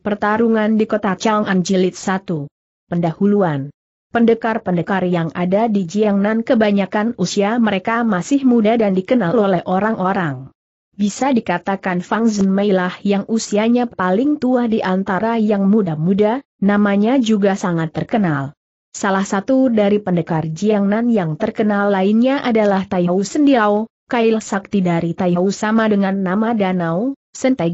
Pertarungan di kota Chang'an Jilid 1. Pendahuluan Pendekar-pendekar yang ada di Jiangnan kebanyakan usia mereka masih muda dan dikenal oleh orang-orang. Bisa dikatakan Fang Zhenmei lah yang usianya paling tua di antara yang muda-muda, namanya juga sangat terkenal. Salah satu dari pendekar Jiangnan yang terkenal lainnya adalah Taihou Sendiao, Kail Sakti dari Taihou sama dengan nama danau,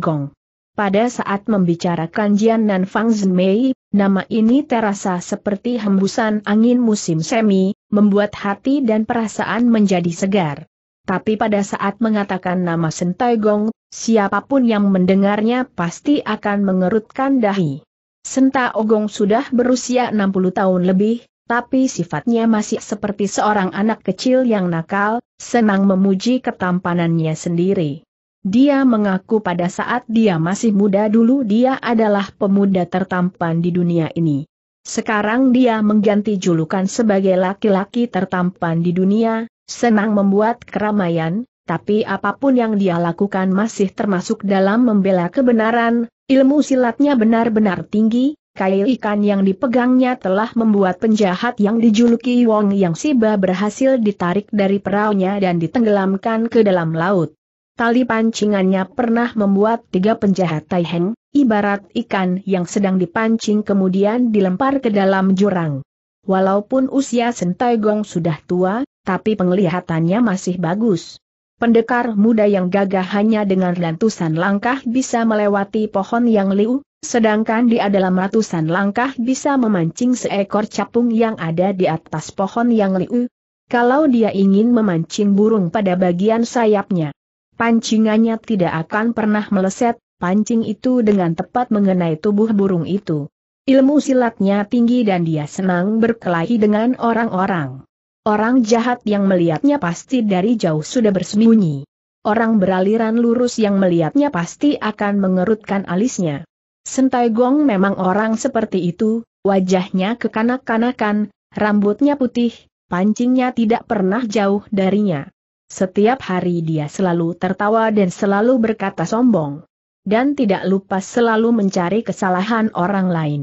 Gong. Pada saat membicarakan Jian Nan Fang Zmei, nama ini terasa seperti hembusan angin musim semi, membuat hati dan perasaan menjadi segar. Tapi pada saat mengatakan nama Sentai Gong, siapapun yang mendengarnya pasti akan mengerutkan dahi. Senta Ogong sudah berusia 60 tahun lebih, tapi sifatnya masih seperti seorang anak kecil yang nakal, senang memuji ketampanannya sendiri. Dia mengaku pada saat dia masih muda dulu dia adalah pemuda tertampan di dunia ini. Sekarang dia mengganti julukan sebagai laki-laki tertampan di dunia, senang membuat keramaian, tapi apapun yang dia lakukan masih termasuk dalam membela kebenaran, ilmu silatnya benar-benar tinggi, kail ikan yang dipegangnya telah membuat penjahat yang dijuluki Wong Yang Siba berhasil ditarik dari peraunya dan ditenggelamkan ke dalam laut. Tali pancingannya pernah membuat tiga penjahat Taiheng, ibarat ikan yang sedang dipancing kemudian dilempar ke dalam jurang. Walaupun usia Sentai Gong sudah tua, tapi penglihatannya masih bagus. Pendekar muda yang gagah hanya dengan ratusan langkah bisa melewati pohon yang liu, sedangkan di dalam ratusan langkah bisa memancing seekor capung yang ada di atas pohon yang liu. Kalau dia ingin memancing burung pada bagian sayapnya, Pancingannya tidak akan pernah meleset, pancing itu dengan tepat mengenai tubuh burung itu. Ilmu silatnya tinggi dan dia senang berkelahi dengan orang-orang. Orang jahat yang melihatnya pasti dari jauh sudah bersembunyi. Orang beraliran lurus yang melihatnya pasti akan mengerutkan alisnya. Sentai Gong memang orang seperti itu, wajahnya kekanak-kanakan, rambutnya putih, pancingnya tidak pernah jauh darinya. Setiap hari dia selalu tertawa dan selalu berkata sombong. Dan tidak lupa selalu mencari kesalahan orang lain.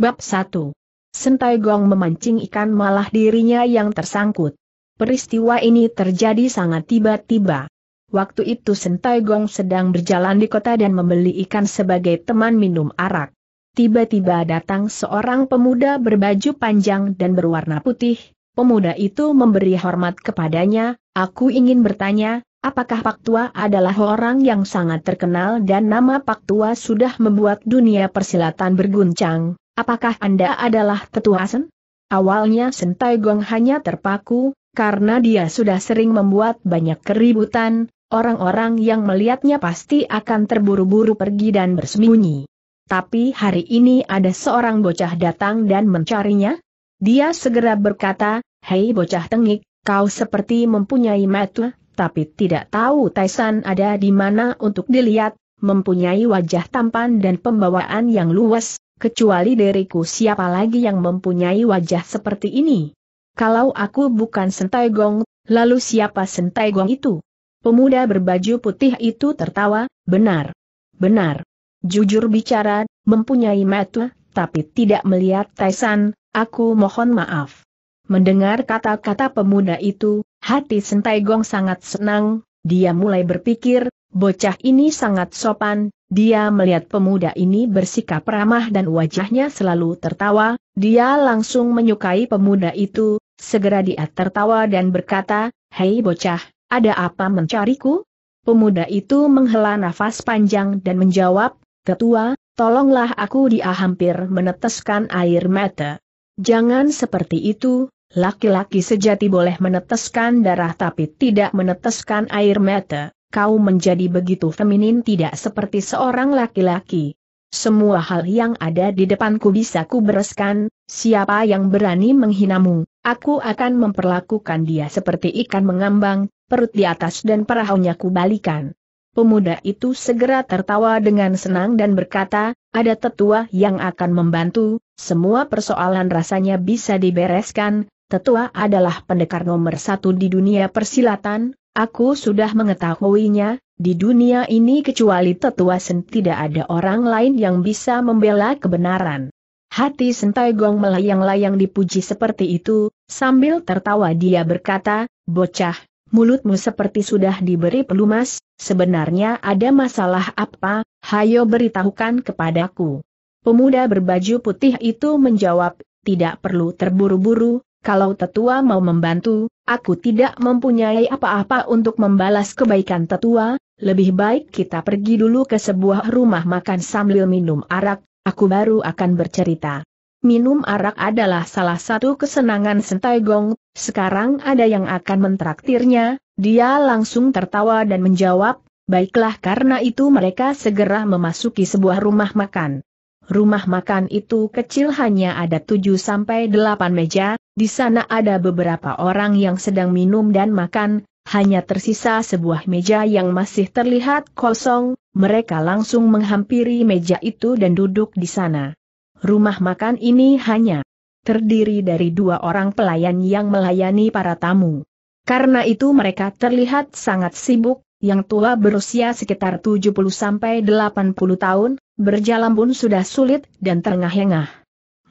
Bab 1. Sentai Gong memancing ikan malah dirinya yang tersangkut. Peristiwa ini terjadi sangat tiba-tiba. Waktu itu Sentai Gong sedang berjalan di kota dan membeli ikan sebagai teman minum arak. Tiba-tiba datang seorang pemuda berbaju panjang dan berwarna putih, pemuda itu memberi hormat kepadanya, aku ingin bertanya, apakah Pak Tua adalah orang yang sangat terkenal dan nama Pak Tua sudah membuat dunia persilatan berguncang, apakah Anda adalah tetua Sen? Awalnya Sentai Gong hanya terpaku, karena dia sudah sering membuat banyak keributan, orang-orang yang melihatnya pasti akan terburu-buru pergi dan bersembunyi. Tapi hari ini ada seorang bocah datang dan mencarinya, dia segera berkata, Hei bocah tengik, kau seperti mempunyai mata, tapi tidak tahu Taisan ada di mana untuk dilihat, mempunyai wajah tampan dan pembawaan yang luas, kecuali diriku siapa lagi yang mempunyai wajah seperti ini. Kalau aku bukan Sentai Gong, lalu siapa Sentai Gong itu? Pemuda berbaju putih itu tertawa, benar. Benar. Jujur bicara, mempunyai mata, tapi tidak melihat Taisan, Aku mohon maaf. Mendengar kata-kata pemuda itu, hati Sentai Gong sangat senang, dia mulai berpikir, bocah ini sangat sopan, dia melihat pemuda ini bersikap ramah dan wajahnya selalu tertawa, dia langsung menyukai pemuda itu, segera dia tertawa dan berkata, Hei bocah, ada apa mencariku? Pemuda itu menghela nafas panjang dan menjawab, Ketua, tolonglah aku dia hampir meneteskan air mata. Jangan seperti itu, laki-laki sejati boleh meneteskan darah tapi tidak meneteskan air mata, kau menjadi begitu feminin tidak seperti seorang laki-laki. Semua hal yang ada di depanku bisa ku bereskan, siapa yang berani menghinamu, aku akan memperlakukan dia seperti ikan mengambang, perut di atas dan perahunya ku balikan. Pemuda itu segera tertawa dengan senang dan berkata, ada tetua yang akan membantu, semua persoalan rasanya bisa dibereskan, tetua adalah pendekar nomor satu di dunia persilatan, aku sudah mengetahuinya, di dunia ini kecuali tetua sen tidak ada orang lain yang bisa membela kebenaran. Hati Sentai Gong melayang-layang dipuji seperti itu, sambil tertawa dia berkata, bocah, mulutmu seperti sudah diberi pelumas, sebenarnya ada masalah apa, hayo beritahukan kepadaku. Pemuda berbaju putih itu menjawab, tidak perlu terburu-buru, kalau tetua mau membantu, aku tidak mempunyai apa-apa untuk membalas kebaikan tetua, lebih baik kita pergi dulu ke sebuah rumah makan sambil minum arak, aku baru akan bercerita minum arak adalah salah satu kesenangan Sentai Gong, sekarang ada yang akan mentraktirnya, dia langsung tertawa dan menjawab, baiklah karena itu mereka segera memasuki sebuah rumah makan. Rumah makan itu kecil hanya ada 7-8 meja, di sana ada beberapa orang yang sedang minum dan makan, hanya tersisa sebuah meja yang masih terlihat kosong, mereka langsung menghampiri meja itu dan duduk di sana. Rumah makan ini hanya terdiri dari dua orang pelayan yang melayani para tamu. Karena itu mereka terlihat sangat sibuk, yang tua berusia sekitar 70-80 tahun, berjalan pun sudah sulit dan terengah-engah.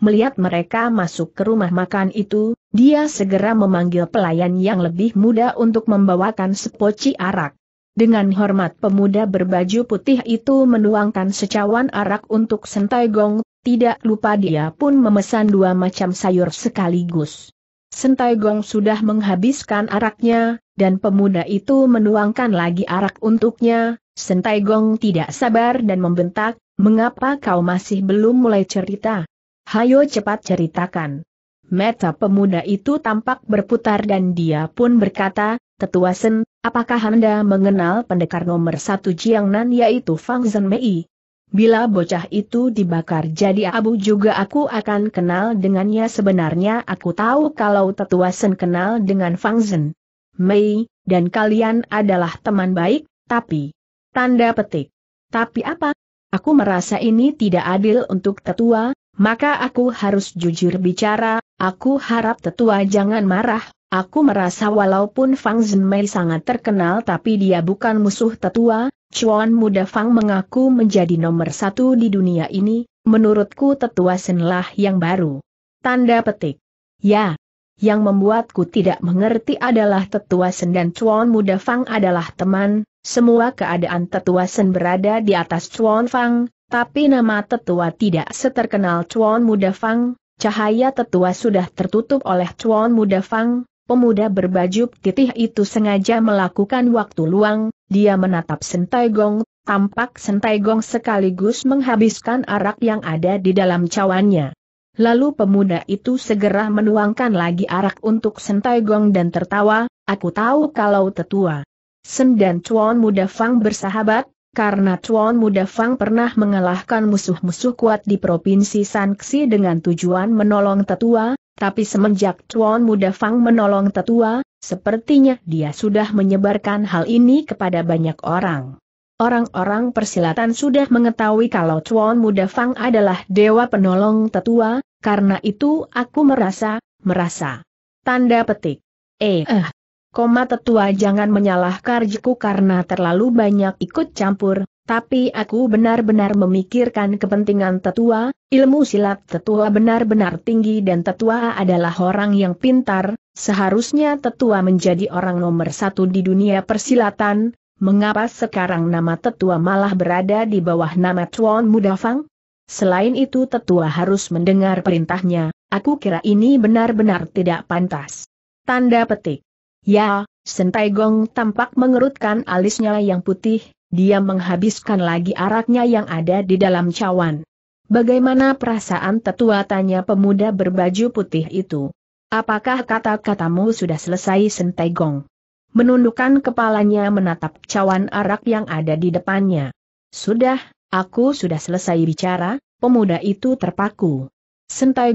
Melihat mereka masuk ke rumah makan itu, dia segera memanggil pelayan yang lebih muda untuk membawakan sepoci arak. Dengan hormat pemuda berbaju putih itu menuangkan secawan arak untuk Sentai Gong, tidak lupa dia pun memesan dua macam sayur sekaligus. Sentai Gong sudah menghabiskan araknya, dan pemuda itu menuangkan lagi arak untuknya, Sentai Gong tidak sabar dan membentak, mengapa kau masih belum mulai cerita? Hayo cepat ceritakan. Meta pemuda itu tampak berputar dan dia pun berkata, Tetua Sen, Apakah Anda mengenal pendekar nomor satu Nan yaitu Fang Zhen Mei? Bila bocah itu dibakar jadi abu juga aku akan kenal dengannya sebenarnya aku tahu kalau tetua Sen kenal dengan Fang Zhen Mei, dan kalian adalah teman baik, tapi... Tanda petik. Tapi apa? Aku merasa ini tidak adil untuk tetua, maka aku harus jujur bicara, aku harap tetua jangan marah, Aku merasa walaupun Fang Zhenmei sangat terkenal tapi dia bukan musuh tetua, Chuan muda Fang mengaku menjadi nomor satu di dunia ini, menurutku tetua Senlah yang baru. Tanda petik. Ya. Yang membuatku tidak mengerti adalah tetua Sen dan Chuan muda Fang adalah teman, semua keadaan tetua Sen berada di atas Chuan Fang, tapi nama tetua tidak seterkenal Chuan muda Fang, cahaya tetua sudah tertutup oleh Chuan muda Fang, Pemuda berbaju titih itu sengaja melakukan waktu luang, dia menatap Sentai Gong, tampak Sentai Gong sekaligus menghabiskan arak yang ada di dalam cawannya. Lalu pemuda itu segera menuangkan lagi arak untuk Sentai Gong dan tertawa, aku tahu kalau tetua. Sen dan Chuan Muda Fang bersahabat, karena Chuan Muda Fang pernah mengalahkan musuh-musuh kuat di Provinsi Sanxi dengan tujuan menolong tetua, tapi semenjak Tuan Muda Fang menolong tetua, sepertinya dia sudah menyebarkan hal ini kepada banyak orang. Orang-orang persilatan sudah mengetahui kalau Tuan Muda Fang adalah dewa penolong tetua, karena itu aku merasa, merasa. Tanda petik. Eh, eh. Koma tetua jangan menyalahkan jiku karena terlalu banyak ikut campur, tapi aku benar-benar memikirkan kepentingan tetua, ilmu silat tetua benar-benar tinggi dan tetua adalah orang yang pintar, seharusnya tetua menjadi orang nomor satu di dunia persilatan, mengapa sekarang nama tetua malah berada di bawah nama Chuan Mudafang? Selain itu tetua harus mendengar perintahnya, aku kira ini benar-benar tidak pantas. Tanda petik. Ya, Sentai Gong tampak mengerutkan alisnya yang putih, dia menghabiskan lagi araknya yang ada di dalam cawan. Bagaimana perasaan tetua tanya pemuda berbaju putih itu? Apakah kata-katamu sudah selesai gong? Menundukkan kepalanya menatap cawan arak yang ada di depannya. Sudah, aku sudah selesai bicara, pemuda itu terpaku.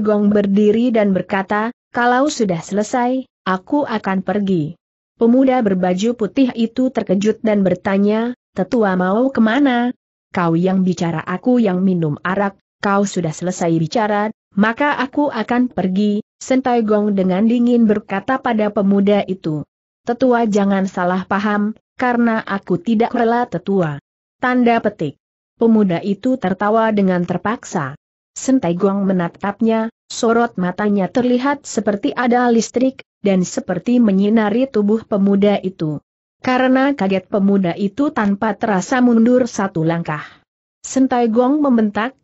gong berdiri dan berkata, kalau sudah selesai, aku akan pergi. Pemuda berbaju putih itu terkejut dan bertanya, Tetua mau kemana? Kau yang bicara aku yang minum arak, kau sudah selesai bicara, maka aku akan pergi, Sentai Gong dengan dingin berkata pada pemuda itu. Tetua jangan salah paham, karena aku tidak rela tetua. Tanda petik. Pemuda itu tertawa dengan terpaksa. Sentai Gong menatapnya, sorot matanya terlihat seperti ada listrik, dan seperti menyinari tubuh pemuda itu. Karena kaget pemuda itu tanpa terasa mundur satu langkah. Sentai Gong membentak,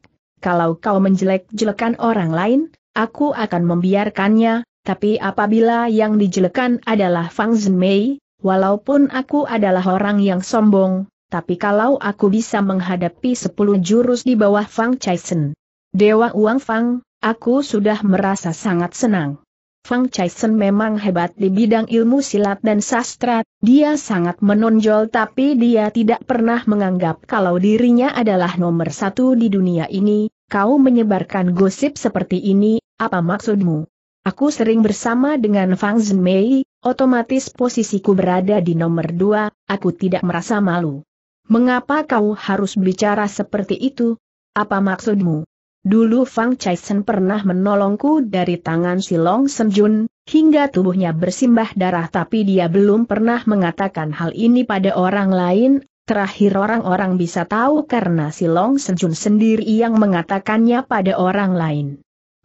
kalau kau menjelek-jelekan orang lain, aku akan membiarkannya, tapi apabila yang dijelekan adalah Fang Zhenmei, walaupun aku adalah orang yang sombong, tapi kalau aku bisa menghadapi sepuluh jurus di bawah Fang Chaisen, Dewa Uang Fang, aku sudah merasa sangat senang. Fang Chaisen memang hebat di bidang ilmu silat dan sastra, dia sangat menonjol tapi dia tidak pernah menganggap kalau dirinya adalah nomor satu di dunia ini, kau menyebarkan gosip seperti ini, apa maksudmu? Aku sering bersama dengan Fang Zhenmei, otomatis posisiku berada di nomor dua, aku tidak merasa malu. Mengapa kau harus bicara seperti itu? Apa maksudmu? Dulu Fang Chaisen pernah menolongku dari tangan si Long Senjun, hingga tubuhnya bersimbah darah tapi dia belum pernah mengatakan hal ini pada orang lain, terakhir orang-orang bisa tahu karena si Long Senjun sendiri yang mengatakannya pada orang lain.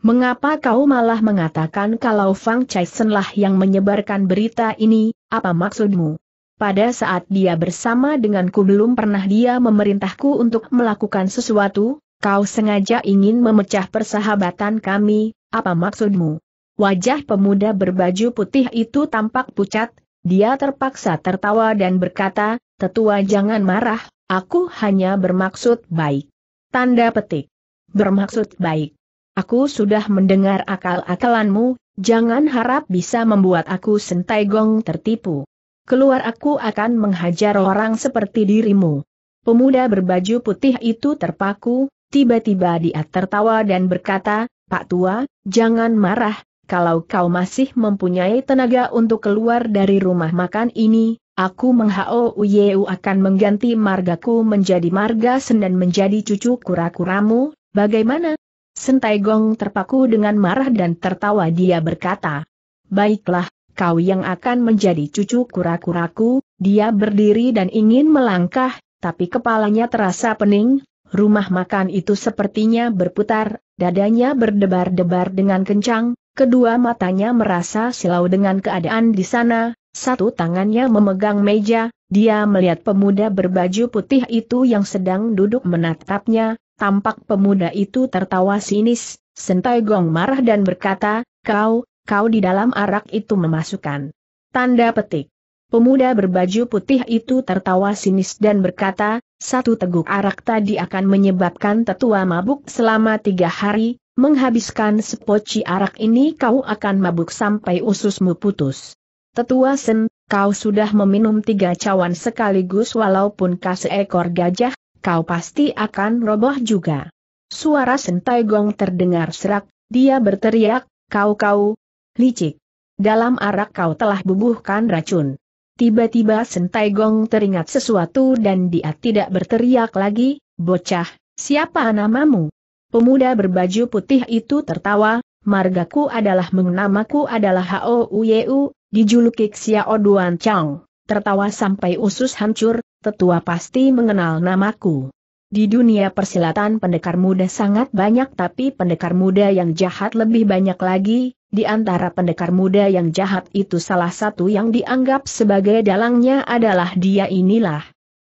Mengapa kau malah mengatakan kalau Fang Chaisen lah yang menyebarkan berita ini, apa maksudmu? Pada saat dia bersama denganku belum pernah dia memerintahku untuk melakukan sesuatu, Kau sengaja ingin memecah persahabatan kami, apa maksudmu? Wajah pemuda berbaju putih itu tampak pucat, dia terpaksa tertawa dan berkata, Tetua jangan marah, aku hanya bermaksud baik. Tanda petik. Bermaksud baik. Aku sudah mendengar akal-akalanmu, jangan harap bisa membuat aku sentai tertipu. Keluar aku akan menghajar orang seperti dirimu. Pemuda berbaju putih itu terpaku, Tiba-tiba dia tertawa dan berkata, Pak Tua, jangan marah, kalau kau masih mempunyai tenaga untuk keluar dari rumah makan ini, aku menghao uyeu akan mengganti margaku menjadi marga sen dan menjadi cucu kura-kuramu, bagaimana? Sentai Gong terpaku dengan marah dan tertawa dia berkata, Baiklah, kau yang akan menjadi cucu kura-kuraku, dia berdiri dan ingin melangkah, tapi kepalanya terasa pening, Rumah makan itu sepertinya berputar, dadanya berdebar-debar dengan kencang, kedua matanya merasa silau dengan keadaan di sana, satu tangannya memegang meja, dia melihat pemuda berbaju putih itu yang sedang duduk menatapnya, tampak pemuda itu tertawa sinis, Sentai Gong marah dan berkata, kau, kau di dalam arak itu memasukkan. Tanda petik. Pemuda berbaju putih itu tertawa sinis dan berkata, satu teguk arak tadi akan menyebabkan tetua mabuk selama tiga hari, menghabiskan sepoci arak ini kau akan mabuk sampai ususmu putus. Tetua Sen, kau sudah meminum tiga cawan sekaligus walaupun kau seekor gajah, kau pasti akan roboh juga. Suara sentai gong terdengar serak, dia berteriak, kau-kau, licik. Dalam arak kau telah bubuhkan racun. Tiba-tiba Sentai Gong teringat sesuatu dan dia tidak berteriak lagi, bocah, siapa namamu? Pemuda berbaju putih itu tertawa, margaku adalah mengenamaku adalah Hao Uyeu, dijuluki Xiao Duan Chang. Tertawa sampai usus hancur, tetua pasti mengenal namaku. Di dunia persilatan pendekar muda sangat banyak tapi pendekar muda yang jahat lebih banyak lagi, di antara pendekar muda yang jahat itu salah satu yang dianggap sebagai dalangnya adalah dia inilah.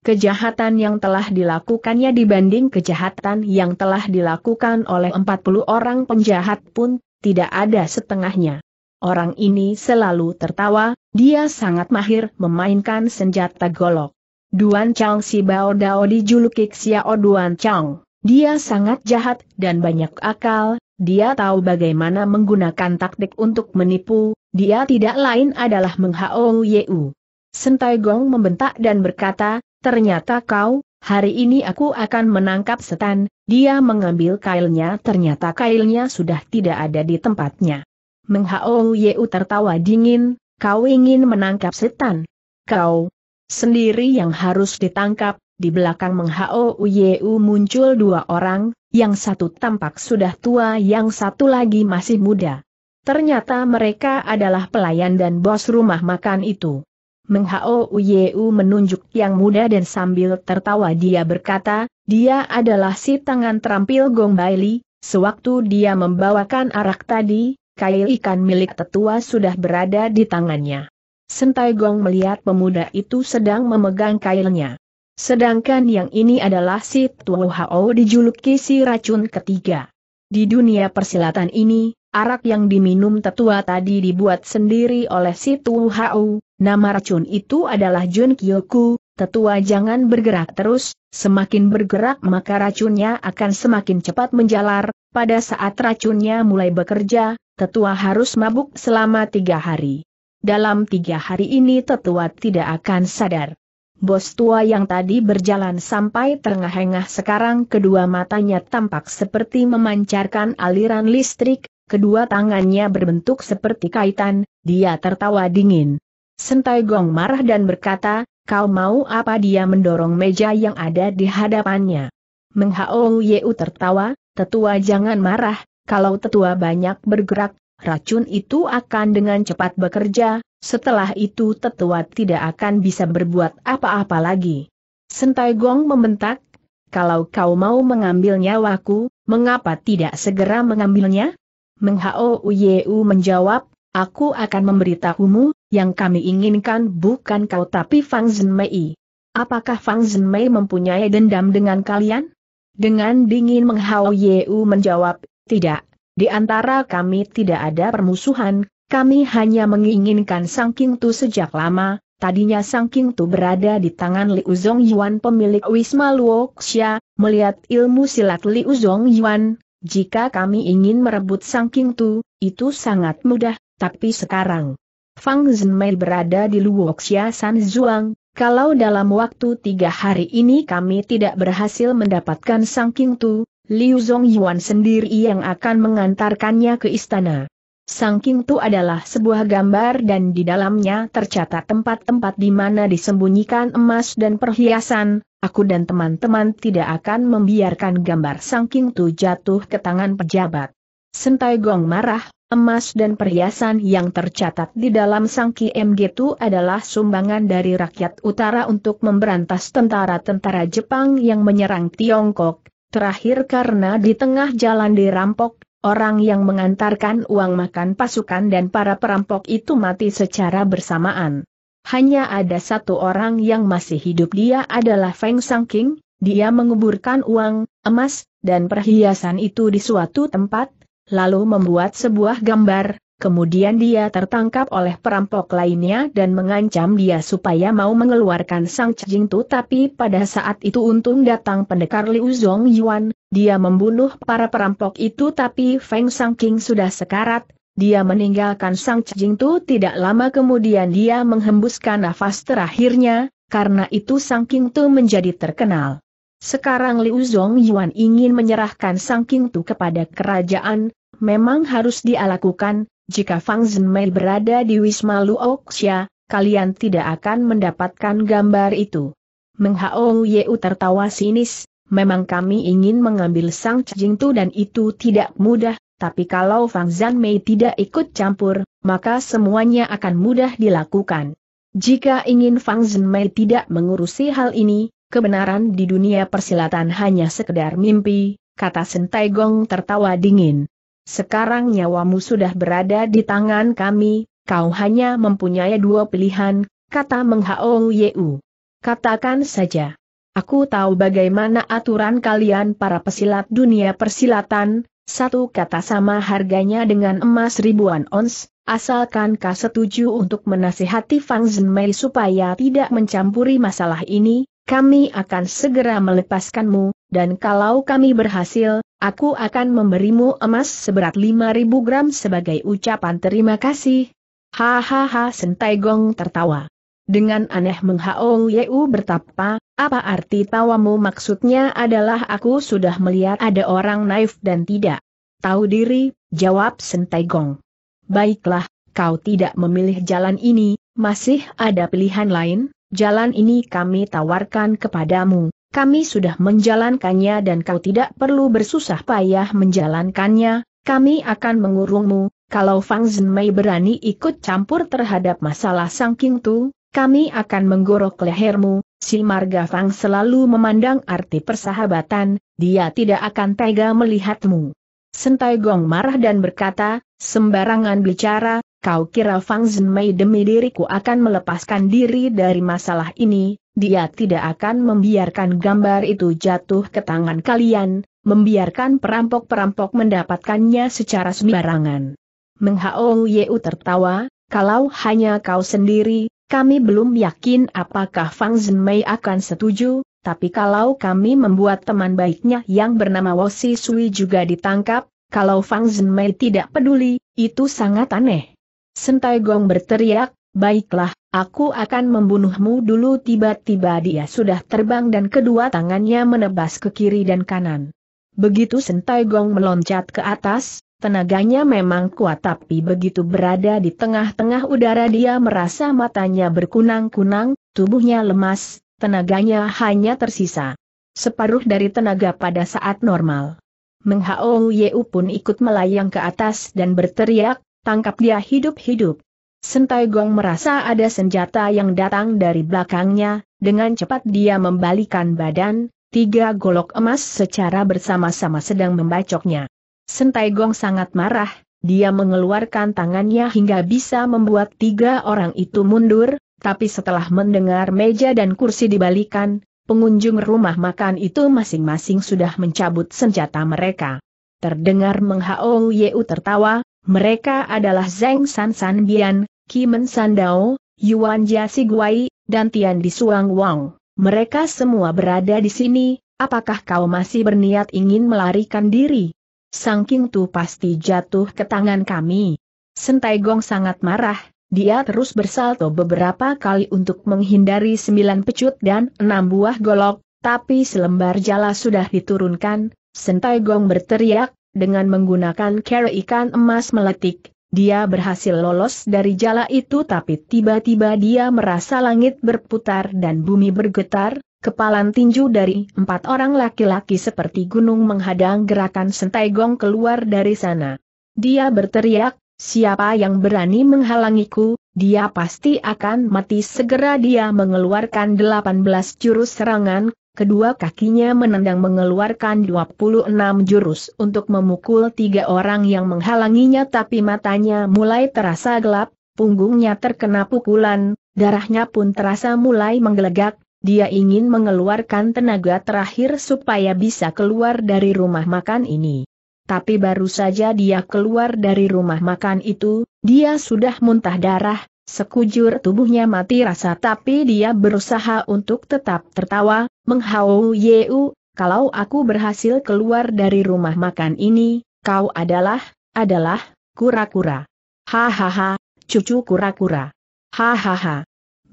Kejahatan yang telah dilakukannya dibanding kejahatan yang telah dilakukan oleh 40 orang penjahat pun, tidak ada setengahnya. Orang ini selalu tertawa, dia sangat mahir memainkan senjata golok. Duan Chang Si Bao Dao dijuluki Xiao Duan Chang. Dia sangat jahat dan banyak akal, dia tahu bagaimana menggunakan taktik untuk menipu, dia tidak lain adalah menghao yeu. Sentai Gong membentak dan berkata, ternyata kau, hari ini aku akan menangkap setan, dia mengambil kailnya ternyata kailnya sudah tidak ada di tempatnya. Menghao yeu tertawa dingin, kau ingin menangkap setan. Kau sendiri yang harus ditangkap, di belakang Menghao yeu muncul dua orang, yang satu tampak sudah tua yang satu lagi masih muda. Ternyata mereka adalah pelayan dan bos rumah makan itu. Uyeu menunjuk yang muda dan sambil tertawa dia berkata, dia adalah si tangan terampil Gong Baili, sewaktu dia membawakan arak tadi, kail ikan milik tetua sudah berada di tangannya. Sentai Gong melihat pemuda itu sedang memegang kailnya. Sedangkan yang ini adalah si Tuo Hao dijuluki si racun ketiga. Di dunia persilatan ini, arak yang diminum tetua tadi dibuat sendiri oleh si Tuo Hao, nama racun itu adalah Jun Kyoku, tetua jangan bergerak terus, semakin bergerak maka racunnya akan semakin cepat menjalar, pada saat racunnya mulai bekerja, tetua harus mabuk selama tiga hari. Dalam tiga hari ini tetua tidak akan sadar. Bos tua yang tadi berjalan sampai terengah-engah sekarang kedua matanya tampak seperti memancarkan aliran listrik, kedua tangannya berbentuk seperti kaitan, dia tertawa dingin. Sentai Gong marah dan berkata, kau mau apa dia mendorong meja yang ada di hadapannya. Menghao Yeu tertawa, tetua jangan marah, kalau tetua banyak bergerak, racun itu akan dengan cepat bekerja, setelah itu tetua tidak akan bisa berbuat apa-apa lagi. Sentai Gong membentak, kalau kau mau mengambil nyawaku, mengapa tidak segera mengambilnya? Menghao Uyeu menjawab, aku akan memberitahumu, yang kami inginkan bukan kau tapi Fang Zhenmei. Apakah Fang Zhenmei mempunyai dendam dengan kalian? Dengan dingin Menghao Uyeu menjawab, tidak, di antara kami tidak ada permusuhan, kami hanya menginginkan Sang King Tu sejak lama, tadinya Sang King Tu berada di tangan Liu Zhong Yuan pemilik Wisma Luoxia, melihat ilmu silat Liu Zhong Yuan, jika kami ingin merebut Sang King Tu, itu sangat mudah, tapi sekarang Fang Zhenmei berada di Luoxia San Zhuang, kalau dalam waktu tiga hari ini kami tidak berhasil mendapatkan Sang King Tu, Liu Zhong Yuan sendiri yang akan mengantarkannya ke istana. Sangking Tu adalah sebuah gambar dan di dalamnya tercatat tempat-tempat di mana disembunyikan emas dan perhiasan, aku dan teman-teman tidak akan membiarkan gambar Sangking Tu jatuh ke tangan pejabat. Sentai Gong marah, emas dan perhiasan yang tercatat di dalam Sangki MG Tu adalah sumbangan dari rakyat utara untuk memberantas tentara-tentara Jepang yang menyerang Tiongkok, terakhir karena di tengah jalan dirampok, orang yang mengantarkan uang makan pasukan dan para perampok itu mati secara bersamaan. Hanya ada satu orang yang masih hidup dia adalah Feng Sangking, dia menguburkan uang, emas, dan perhiasan itu di suatu tempat, lalu membuat sebuah gambar, kemudian dia tertangkap oleh perampok lainnya dan mengancam dia supaya mau mengeluarkan Sang Tu tapi pada saat itu untung datang pendekar Liu Zhong Yuan, dia membunuh para perampok itu tapi Feng Sangking sudah sekarat, dia meninggalkan Sang Cing Tu tidak lama kemudian dia menghembuskan nafas terakhirnya, karena itu Sang King Tu menjadi terkenal. Sekarang Liu Zhong Yuan ingin menyerahkan Sang King Tu kepada kerajaan, memang harus dia lakukan, jika Fang Zhenmei berada di Wisma Luoxia, kalian tidak akan mendapatkan gambar itu. Menghao Yeu tertawa sinis, Memang kami ingin mengambil sang cacing Tu dan itu tidak mudah, tapi kalau Fang Zanmei tidak ikut campur, maka semuanya akan mudah dilakukan. Jika ingin Fang Zanmei tidak mengurusi hal ini, kebenaran di dunia persilatan hanya sekedar mimpi, kata Sentai Gong tertawa dingin. Sekarang nyawamu sudah berada di tangan kami, kau hanya mempunyai dua pilihan, kata Meng Hao Yeu. Katakan saja. Aku tahu bagaimana aturan kalian para pesilat dunia persilatan, satu kata sama harganya dengan emas ribuan ons, asalkan kau setuju untuk menasihati Fang Zhenmei supaya tidak mencampuri masalah ini, kami akan segera melepaskanmu, dan kalau kami berhasil, aku akan memberimu emas seberat 5000 gram sebagai ucapan terima kasih. Hahaha Sentai Gong tertawa. Dengan aneh menghao Yeu bertapa, apa arti tawamu maksudnya adalah aku sudah melihat ada orang naif dan tidak tahu diri, jawab gong. Baiklah, kau tidak memilih jalan ini, masih ada pilihan lain, jalan ini kami tawarkan kepadamu, kami sudah menjalankannya dan kau tidak perlu bersusah payah menjalankannya, kami akan mengurungmu, kalau Fang Zhen Mei berani ikut campur terhadap masalah Sang King Tu, kami akan menggorok lehermu, Si Marga Fang selalu memandang arti persahabatan, dia tidak akan tega melihatmu. Sentai Gong marah dan berkata, sembarangan bicara, kau kira Fang Zhenmei demi diriku akan melepaskan diri dari masalah ini, dia tidak akan membiarkan gambar itu jatuh ke tangan kalian, membiarkan perampok-perampok mendapatkannya secara sembarangan. Menghao Yeu tertawa, kalau hanya kau sendiri, kami belum yakin apakah Fang Zhenmei akan setuju, tapi kalau kami membuat teman baiknya yang bernama Wosi Sui juga ditangkap, kalau Fang Zhenmei tidak peduli, itu sangat aneh. Sentai Gong berteriak, baiklah, aku akan membunuhmu dulu tiba-tiba dia sudah terbang dan kedua tangannya menebas ke kiri dan kanan. Begitu Sentai Gong meloncat ke atas, Tenaganya memang kuat tapi begitu berada di tengah-tengah udara dia merasa matanya berkunang-kunang, tubuhnya lemas, tenaganya hanya tersisa. Separuh dari tenaga pada saat normal. Menghao Yeu pun ikut melayang ke atas dan berteriak, tangkap dia hidup-hidup. Sentai Gong merasa ada senjata yang datang dari belakangnya, dengan cepat dia membalikan badan, tiga golok emas secara bersama-sama sedang membacoknya. Sentai Gong sangat marah, dia mengeluarkan tangannya hingga bisa membuat tiga orang itu mundur, tapi setelah mendengar meja dan kursi dibalikan, pengunjung rumah makan itu masing-masing sudah mencabut senjata mereka. Terdengar Menghao Yeu tertawa, mereka adalah Zeng San San Bian, Kimen Sandao, Yuan Jia Guai, dan Tian Di Suang Wang. Mereka semua berada di sini, apakah kau masih berniat ingin melarikan diri? Sangking Tu pasti jatuh ke tangan kami. Sentai Gong sangat marah, dia terus bersalto beberapa kali untuk menghindari sembilan pecut dan enam buah golok, tapi selembar jala sudah diturunkan, Sentai Gong berteriak, dengan menggunakan kera ikan emas meletik, dia berhasil lolos dari jala itu tapi tiba-tiba dia merasa langit berputar dan bumi bergetar, Kepalan tinju dari empat orang laki-laki seperti gunung menghadang gerakan sentai gong keluar dari sana. Dia berteriak, siapa yang berani menghalangiku, dia pasti akan mati segera dia mengeluarkan delapan belas jurus serangan, kedua kakinya menendang mengeluarkan dua puluh enam jurus untuk memukul tiga orang yang menghalanginya tapi matanya mulai terasa gelap, punggungnya terkena pukulan, darahnya pun terasa mulai menggelegak, dia ingin mengeluarkan tenaga terakhir supaya bisa keluar dari rumah makan ini. Tapi baru saja dia keluar dari rumah makan itu, dia sudah muntah darah, sekujur tubuhnya mati rasa tapi dia berusaha untuk tetap tertawa, menghau yeu, kalau aku berhasil keluar dari rumah makan ini, kau adalah, adalah, kura-kura. Hahaha, cucu kura-kura. Hahaha.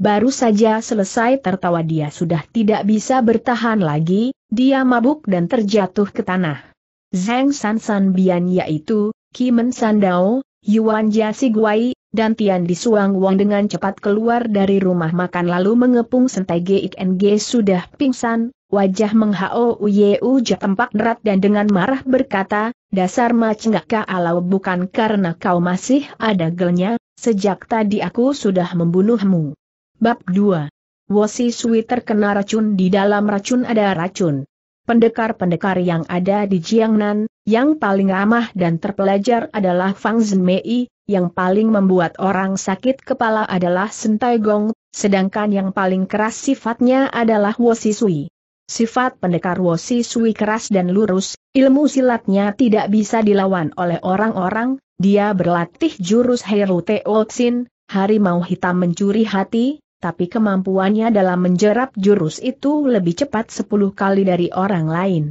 Baru saja selesai tertawa dia sudah tidak bisa bertahan lagi, dia mabuk dan terjatuh ke tanah. Zhang San San Bian yaitu, Kimen Sandao, Yuan Jia Si Siguai, dan Tian Di Suang Wong dengan cepat keluar dari rumah makan lalu mengepung sentai GXNG sudah pingsan, wajah menghao Uyeu tempat nerat dan dengan marah berkata, dasar macengaka alau bukan karena kau masih ada gelnya, sejak tadi aku sudah membunuhmu. Bab 2. Wosi Sui terkena racun di dalam racun ada racun. Pendekar-pendekar yang ada di Jiangnan, yang paling ramah dan terpelajar adalah Fang Zhenmei, yang paling membuat orang sakit kepala adalah Sentai Gong, sedangkan yang paling keras sifatnya adalah Wosi Sui. Sifat pendekar Wosi Sui keras dan lurus, ilmu silatnya tidak bisa dilawan oleh orang-orang, dia berlatih jurus Heru Teoxin, harimau hitam mencuri hati, tapi kemampuannya dalam menjerap jurus itu lebih cepat 10 kali dari orang lain.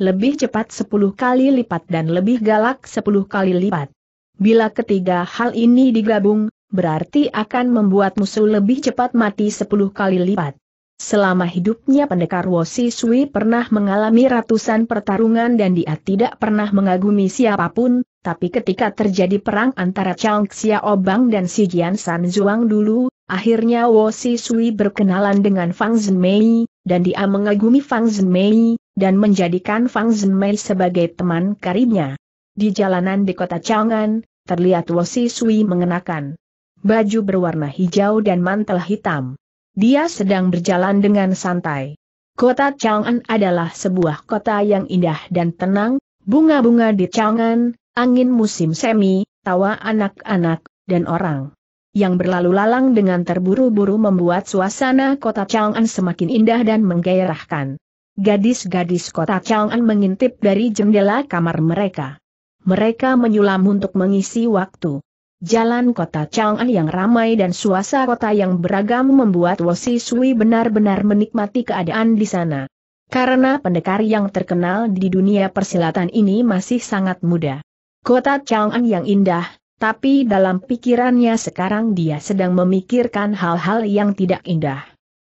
Lebih cepat 10 kali lipat dan lebih galak 10 kali lipat. Bila ketiga hal ini digabung, berarti akan membuat musuh lebih cepat mati 10 kali lipat. Selama hidupnya pendekar Wosi Sui pernah mengalami ratusan pertarungan dan dia tidak pernah mengagumi siapapun, tapi ketika terjadi perang antara Chang Xiaobang dan Si Jian San Zhuang dulu, Akhirnya Wo Si Sui berkenalan dengan Fang Zhenmei, dan dia mengagumi Fang Zhenmei, dan menjadikan Fang Zhenmei sebagai teman karibnya. Di jalanan di kota Chang'an, terlihat Wo Si Sui mengenakan baju berwarna hijau dan mantel hitam. Dia sedang berjalan dengan santai. Kota Chang'an adalah sebuah kota yang indah dan tenang, bunga-bunga di Chang'an, angin musim semi, tawa anak-anak, dan orang yang berlalu lalang dengan terburu-buru membuat suasana kota Chang'an semakin indah dan menggairahkan. Gadis-gadis kota Chang'an mengintip dari jendela kamar mereka. Mereka menyulam untuk mengisi waktu. Jalan kota Chang'an yang ramai dan suasana kota yang beragam membuat Wosi Sui benar-benar menikmati keadaan di sana. Karena pendekar yang terkenal di dunia persilatan ini masih sangat muda. Kota Chang'an yang indah, tapi dalam pikirannya sekarang dia sedang memikirkan hal-hal yang tidak indah.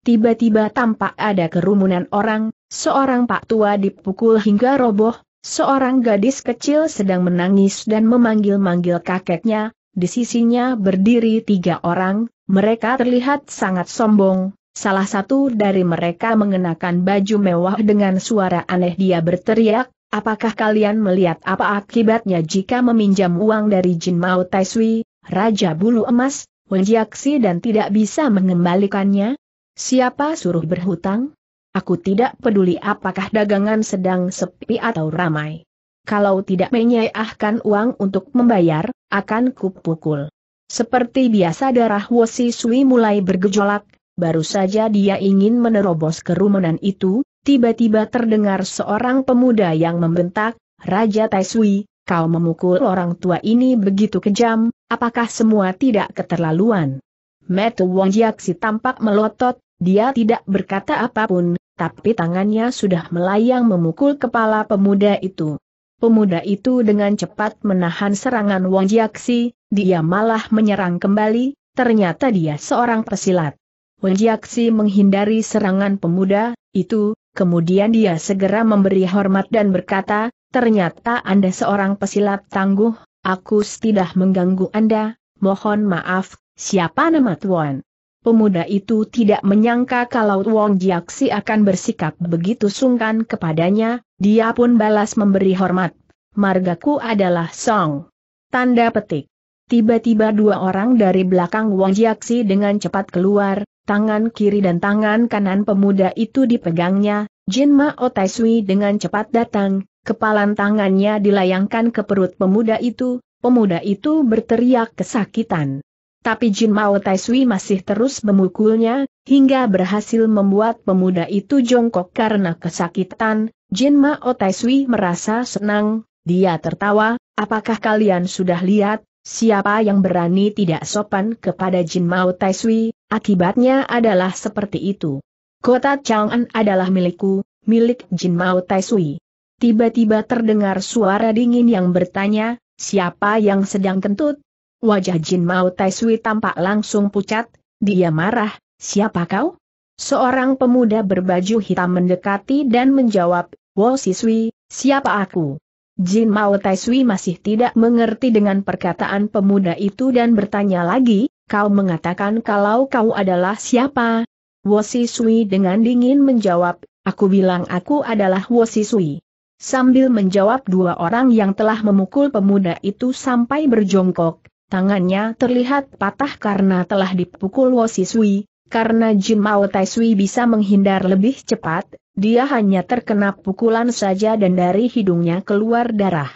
Tiba-tiba tampak ada kerumunan orang, seorang pak tua dipukul hingga roboh, seorang gadis kecil sedang menangis dan memanggil-manggil kakeknya, di sisinya berdiri tiga orang, mereka terlihat sangat sombong, Salah satu dari mereka mengenakan baju mewah dengan suara aneh dia berteriak, Apakah kalian melihat apa akibatnya jika meminjam uang dari Jin Mao Taisui, Raja Bulu Emas, Wenjiaksi dan tidak bisa mengembalikannya? Siapa suruh berhutang? Aku tidak peduli apakah dagangan sedang sepi atau ramai. Kalau tidak menyayahkan uang untuk membayar, akan kupukul. Seperti biasa darah Wosi Sui mulai bergejolak, baru saja dia ingin menerobos kerumunan itu, tiba-tiba terdengar seorang pemuda yang membentak, Raja Taisui, kau memukul orang tua ini begitu kejam, apakah semua tidak keterlaluan? Metu Wong Jiaksi tampak melotot, dia tidak berkata apapun, tapi tangannya sudah melayang memukul kepala pemuda itu. Pemuda itu dengan cepat menahan serangan Wong Jiaksi, dia malah menyerang kembali, ternyata dia seorang pesilat. Wong Jiaksi menghindari serangan pemuda, itu, Kemudian dia segera memberi hormat dan berkata, ternyata Anda seorang pesilat tangguh, aku tidak mengganggu Anda, mohon maaf, siapa nama Tuan? Pemuda itu tidak menyangka kalau Wong Jiaksi akan bersikap begitu sungkan kepadanya, dia pun balas memberi hormat. Margaku adalah Song. Tanda petik. Tiba-tiba dua orang dari belakang Wong Jiaksi dengan cepat keluar, tangan kiri dan tangan kanan pemuda itu dipegangnya, Jin Mao Taisui dengan cepat datang, kepalan tangannya dilayangkan ke perut pemuda itu, pemuda itu berteriak kesakitan. Tapi Jin Mao Taisui masih terus memukulnya, hingga berhasil membuat pemuda itu jongkok karena kesakitan, Jin Mao Taisui merasa senang, dia tertawa, apakah kalian sudah lihat, Siapa yang berani tidak sopan kepada Jin Mao Taisui, akibatnya adalah seperti itu. Kota Chang'an adalah milikku, milik Jin Mao Taisui. Tiba-tiba terdengar suara dingin yang bertanya, siapa yang sedang kentut? Wajah Jin Mao Taisui tampak langsung pucat, dia marah, siapa kau? Seorang pemuda berbaju hitam mendekati dan menjawab, Wo Siswi, siapa aku? Jin Mao Taisui masih tidak mengerti dengan perkataan pemuda itu dan bertanya lagi, kau mengatakan kalau kau adalah siapa? Wosi Sui dengan dingin menjawab, aku bilang aku adalah Wosi Sui. Sambil menjawab dua orang yang telah memukul pemuda itu sampai berjongkok, tangannya terlihat patah karena telah dipukul Wosi Sui, karena Jin Mao Taisui bisa menghindar lebih cepat, dia hanya terkena pukulan saja dan dari hidungnya keluar darah.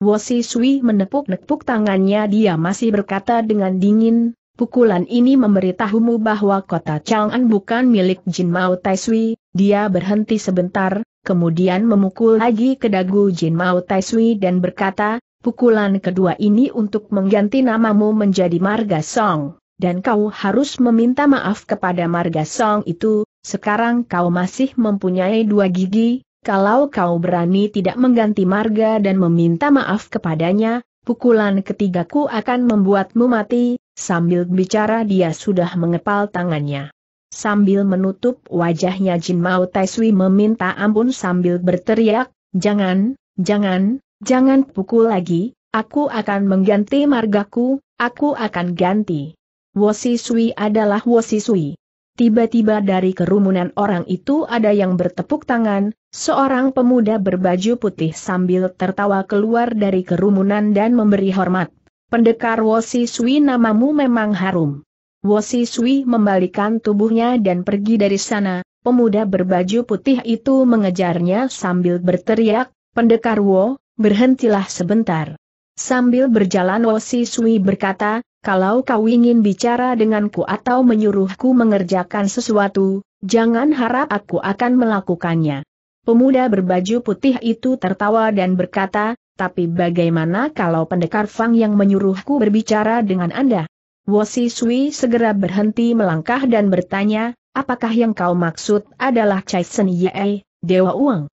Wosi Sui menepuk-nepuk tangannya dia masih berkata dengan dingin, pukulan ini memberitahumu bahwa kota Chang'an bukan milik Jin Mao Tai Sui, dia berhenti sebentar, kemudian memukul lagi ke dagu Jin Mao Tai Sui dan berkata, pukulan kedua ini untuk mengganti namamu menjadi Marga Song, dan kau harus meminta maaf kepada Marga Song itu, sekarang kau masih mempunyai dua gigi, kalau kau berani tidak mengganti marga dan meminta maaf kepadanya, pukulan ketigaku akan membuatmu mati, sambil bicara dia sudah mengepal tangannya. Sambil menutup wajahnya Jin Mao Taisui meminta ampun sambil berteriak, jangan, jangan, jangan pukul lagi, aku akan mengganti margaku, aku akan ganti. Wosi Sui adalah Wosi Sui. Tiba-tiba dari kerumunan orang itu ada yang bertepuk tangan, seorang pemuda berbaju putih sambil tertawa keluar dari kerumunan dan memberi hormat. Pendekar Wosi Sui namamu memang harum. Wosi Sui membalikan tubuhnya dan pergi dari sana, pemuda berbaju putih itu mengejarnya sambil berteriak, Pendekar Wo, berhentilah sebentar. Sambil berjalan Wosi Sui berkata, kalau kau ingin bicara denganku atau menyuruhku mengerjakan sesuatu, jangan harap aku akan melakukannya. Pemuda berbaju putih itu tertawa dan berkata, tapi bagaimana kalau pendekar Fang yang menyuruhku berbicara dengan Anda? Wosi Sui segera berhenti melangkah dan bertanya, apakah yang kau maksud adalah Chai Sen Yee, Dewa Uang?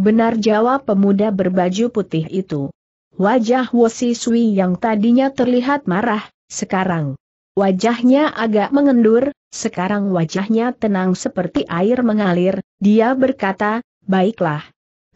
Benar jawab pemuda berbaju putih itu. Wajah Wosi Sui yang tadinya terlihat marah, sekarang, wajahnya agak mengendur, sekarang wajahnya tenang seperti air mengalir, dia berkata, baiklah.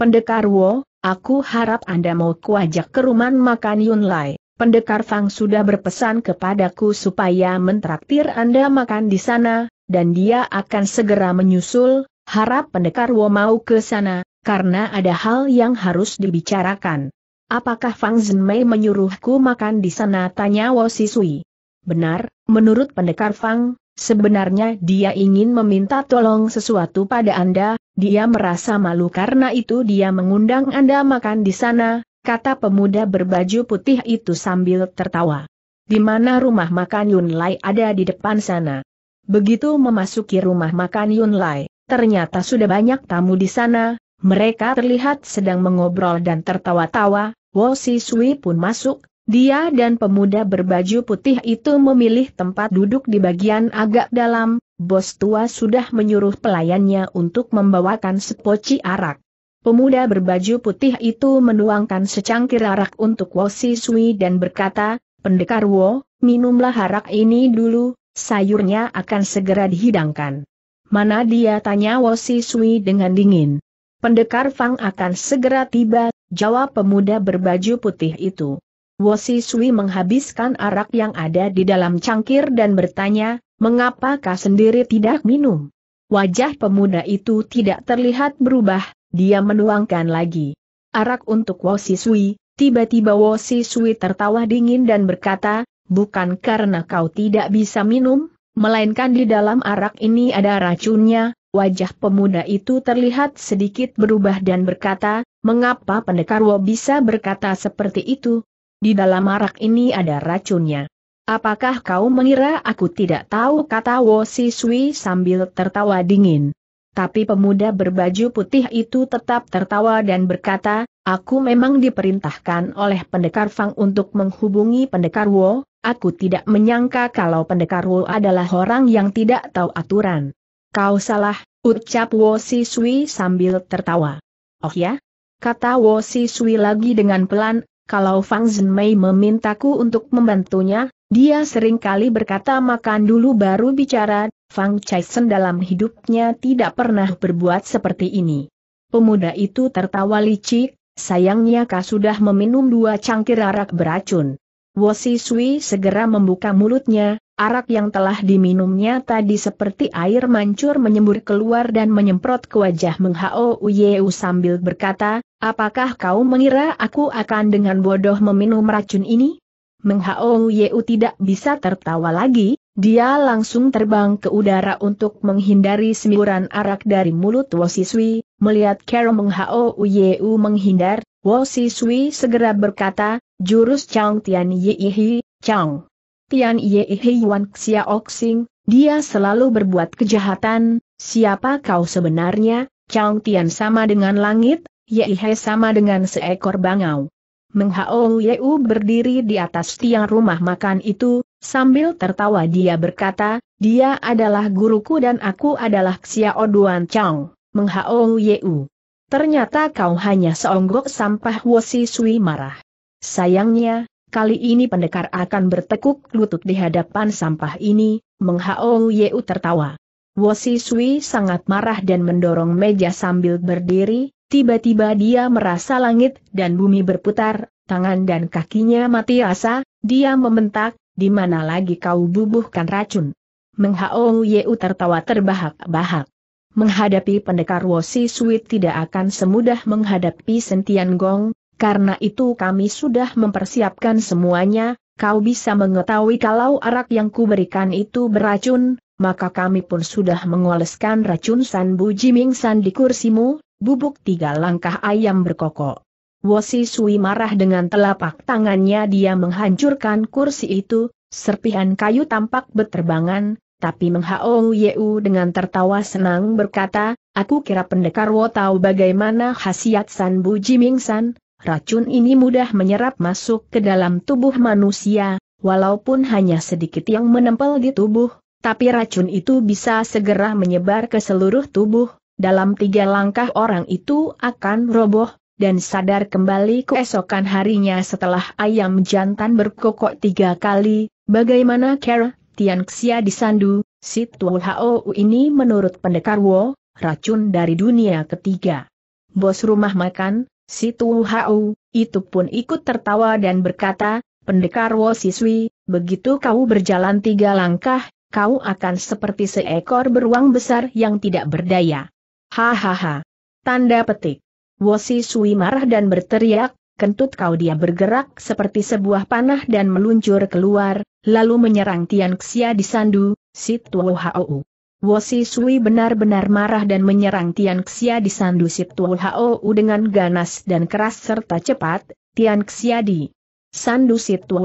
Pendekar Wo, aku harap Anda mau kuajak ke rumah makan Yun Lai. Pendekar Fang sudah berpesan kepadaku supaya mentraktir Anda makan di sana, dan dia akan segera menyusul, harap pendekar Wo mau ke sana, karena ada hal yang harus dibicarakan. Apakah Fang Zhenmei menyuruhku makan di sana? Tanya Wosi Sui. Benar, menurut pendekar Fang, sebenarnya dia ingin meminta tolong sesuatu pada Anda, dia merasa malu karena itu dia mengundang Anda makan di sana, kata pemuda berbaju putih itu sambil tertawa. Di mana rumah makan Yun Lai ada di depan sana. Begitu memasuki rumah makan Yun Lai, ternyata sudah banyak tamu di sana, mereka terlihat sedang mengobrol dan tertawa-tawa, Wo Si Sui pun masuk, dia dan pemuda berbaju putih itu memilih tempat duduk di bagian agak dalam, bos tua sudah menyuruh pelayannya untuk membawakan sepoci arak. Pemuda berbaju putih itu menuangkan secangkir arak untuk Wo Si Sui dan berkata, Pendekar Wo, minumlah arak ini dulu, sayurnya akan segera dihidangkan. Mana dia tanya Wo Si Sui dengan dingin. Pendekar Fang akan segera tiba, jawab pemuda berbaju putih itu. Wosi Sui menghabiskan arak yang ada di dalam cangkir dan bertanya, mengapakah sendiri tidak minum? Wajah pemuda itu tidak terlihat berubah, dia menuangkan lagi. Arak untuk Wosi Sui, tiba-tiba Wosi Sui tertawa dingin dan berkata, bukan karena kau tidak bisa minum, melainkan di dalam arak ini ada racunnya, wajah pemuda itu terlihat sedikit berubah dan berkata, mengapa pendekar Wo bisa berkata seperti itu? Di dalam arak ini ada racunnya. Apakah kau mengira aku tidak tahu kata Wo Siswi sambil tertawa dingin? Tapi pemuda berbaju putih itu tetap tertawa dan berkata, aku memang diperintahkan oleh pendekar Fang untuk menghubungi pendekar Wo, aku tidak menyangka kalau pendekar Wo adalah orang yang tidak tahu aturan. Kau salah, ucap Wo Sui sambil tertawa. Oh ya? Kata Wo Sui lagi dengan pelan, kalau Fang Zhen Mei memintaku untuk membantunya, dia sering kali berkata makan dulu baru bicara, Fang Chai Sen dalam hidupnya tidak pernah berbuat seperti ini. Pemuda itu tertawa licik, sayangnya kau sudah meminum dua cangkir arak beracun. Wo Sui segera membuka mulutnya, Arak yang telah diminumnya tadi seperti air mancur menyembur keluar dan menyemprot ke wajah Uyeu sambil berkata, apakah kau mengira aku akan dengan bodoh meminum racun ini? Uyeu tidak bisa tertawa lagi, dia langsung terbang ke udara untuk menghindari semburan arak dari mulut Wosiswi, melihat Kero Uyeu menghindar, Wosiswi segera berkata, jurus Chang Tian Yi, Chang. Tian Ye Wan Xiao Xing, dia selalu berbuat kejahatan, siapa kau sebenarnya, Chang Tian sama dengan langit, Ye He sama dengan seekor bangau. Meng Ye Yeu berdiri di atas tiang rumah makan itu, sambil tertawa dia berkata, dia adalah guruku dan aku adalah Xiao Duan Chang, Meng Ye Yeu. Ternyata kau hanya seonggok sampah Wosi Sui marah. Sayangnya, Kali ini pendekar akan bertekuk lutut di hadapan sampah ini, menghao Yeu tertawa. Wosi Sui sangat marah dan mendorong meja sambil berdiri, tiba-tiba dia merasa langit dan bumi berputar, tangan dan kakinya mati asa, dia membentak, di mana lagi kau bubuhkan racun. Menghao Yeu tertawa terbahak-bahak. Menghadapi pendekar Wosi Sui tidak akan semudah menghadapi Sentian Gong, karena itu kami sudah mempersiapkan semuanya, kau bisa mengetahui kalau arak yang kuberikan itu beracun, maka kami pun sudah mengoleskan racun San Bu Jiming San di kursimu, bubuk tiga langkah ayam berkokok. Wosi Sui marah dengan telapak tangannya dia menghancurkan kursi itu, serpihan kayu tampak beterbangan, tapi Menghao Yeu dengan tertawa senang berkata, aku kira pendekar Wo tahu bagaimana khasiat San Bu Jiming San, racun ini mudah menyerap masuk ke dalam tubuh manusia, walaupun hanya sedikit yang menempel di tubuh, tapi racun itu bisa segera menyebar ke seluruh tubuh, dalam tiga langkah orang itu akan roboh, dan sadar kembali keesokan harinya setelah ayam jantan berkokok tiga kali, bagaimana Kara, Tianxia disandu, Situ Hao ini menurut pendekar Wo, racun dari dunia ketiga. Bos rumah makan, Si Tu Hau, itu pun ikut tertawa dan berkata, Pendekar Siswi, begitu kau berjalan tiga langkah, kau akan seperti seekor beruang besar yang tidak berdaya. Hahaha. Tanda petik. Siswi marah dan berteriak, kentut kau dia bergerak seperti sebuah panah dan meluncur keluar, lalu menyerang Tian Xia di sandu, si Tu Hau. Wosi Sui benar-benar marah dan menyerang Tian Xia di Sandu Siptu dengan ganas dan keras serta cepat, Tian Xia di Sandu Siptu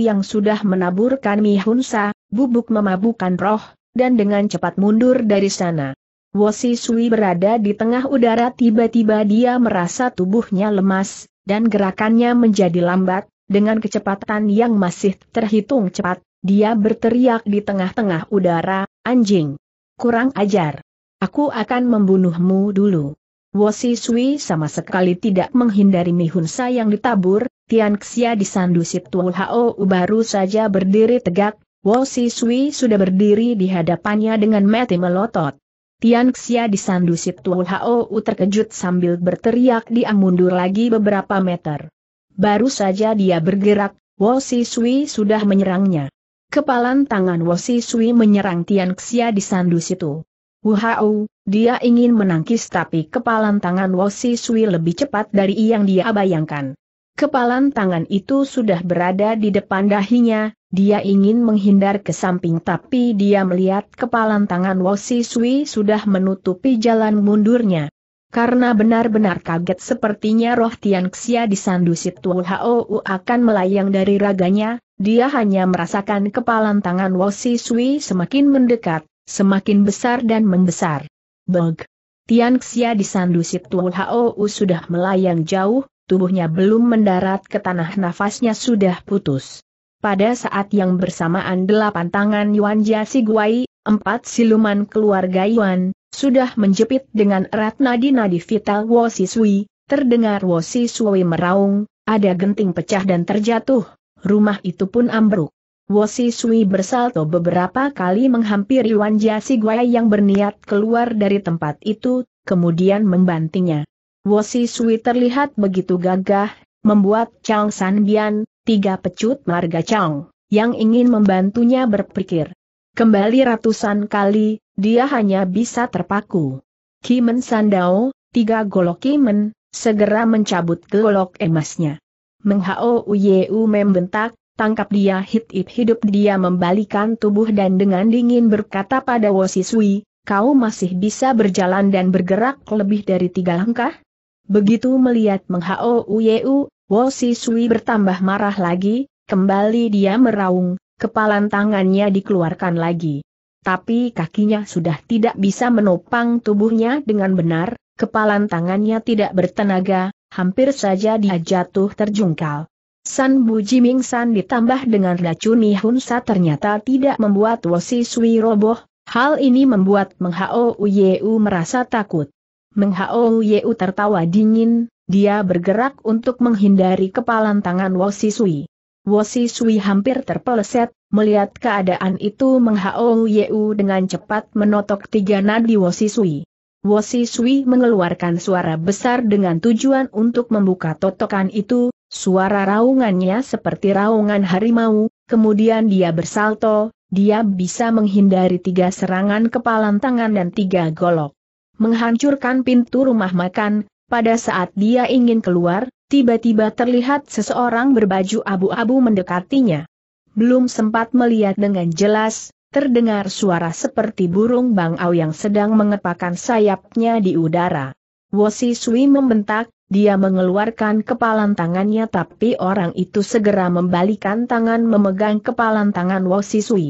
yang sudah menaburkan Mihunsa, bubuk memabukan roh, dan dengan cepat mundur dari sana. Wosi Sui berada di tengah udara tiba-tiba dia merasa tubuhnya lemas, dan gerakannya menjadi lambat, dengan kecepatan yang masih terhitung cepat, dia berteriak di tengah-tengah udara, anjing. Kurang ajar. Aku akan membunuhmu dulu. Wosi Sui sama sekali tidak menghindari Mihunsa yang ditabur, Tian Xia disandu Situ Hao baru saja berdiri tegak, Wosi Sui sudah berdiri di hadapannya dengan mati melotot. Tian Xia disandu Situ Hao terkejut sambil berteriak dia mundur lagi beberapa meter. Baru saja dia bergerak, Wosi Sui sudah menyerangnya. Kepalan tangan Wosi Sui menyerang Tian Xia di sandu situ. Wuhau, dia ingin menangkis tapi kepalan tangan Wosi Sui lebih cepat dari yang dia bayangkan. Kepalan tangan itu sudah berada di depan dahinya, dia ingin menghindar ke samping tapi dia melihat kepalan tangan Wosi Sui sudah menutupi jalan mundurnya. Karena benar-benar kaget sepertinya roh Tian Xia di sandu situ Hou akan melayang dari raganya, dia hanya merasakan kepalan tangan Wosi Sui semakin mendekat, semakin besar dan membesar. Beg. Tian Xia sandu Situ Hao sudah melayang jauh, tubuhnya belum mendarat ke tanah nafasnya sudah putus. Pada saat yang bersamaan delapan tangan Yuan Jia Siguai, empat siluman keluarga Yuan, sudah menjepit dengan erat nadi-nadi vital Wosi Sui, terdengar Wosi Sui meraung, ada genting pecah dan terjatuh rumah itu pun ambruk. Wosi Sui bersalto beberapa kali menghampiri Wan Guai yang berniat keluar dari tempat itu, kemudian membantingnya. Wosi Sui terlihat begitu gagah, membuat Chang San Bian, tiga pecut marga Chang, yang ingin membantunya berpikir. Kembali ratusan kali, dia hanya bisa terpaku. Kimen Sandao, tiga golok Kimen, segera mencabut golok emasnya. Menghao Uyeu membentak, tangkap dia hit hidup dia membalikan tubuh dan dengan dingin berkata pada Sui, kau masih bisa berjalan dan bergerak lebih dari tiga langkah? Begitu melihat Menghao Uyeu, Sui bertambah marah lagi, kembali dia meraung, kepalan tangannya dikeluarkan lagi. Tapi kakinya sudah tidak bisa menopang tubuhnya dengan benar, kepalan tangannya tidak bertenaga, hampir saja dia jatuh terjungkal. San Bu Jiming San ditambah dengan racuni Hunsa ternyata tidak membuat Wosi Sui roboh, hal ini membuat Meng Hao Yeu merasa takut. Meng Hao Yeu tertawa dingin, dia bergerak untuk menghindari kepalan tangan Wosi Sui. Wosi Sui hampir terpeleset, melihat keadaan itu Meng Hao Yeu dengan cepat menotok tiga nadi Wosi Sui. Wosi Sui mengeluarkan suara besar dengan tujuan untuk membuka totokan itu, suara raungannya seperti raungan harimau, kemudian dia bersalto, dia bisa menghindari tiga serangan kepalan tangan dan tiga golok. Menghancurkan pintu rumah makan, pada saat dia ingin keluar, tiba-tiba terlihat seseorang berbaju abu-abu mendekatinya. Belum sempat melihat dengan jelas, terdengar suara seperti burung bangau yang sedang mengepakkan sayapnya di udara. Wosi Sui membentak, dia mengeluarkan kepalan tangannya tapi orang itu segera membalikan tangan memegang kepalan tangan Wosi Sui.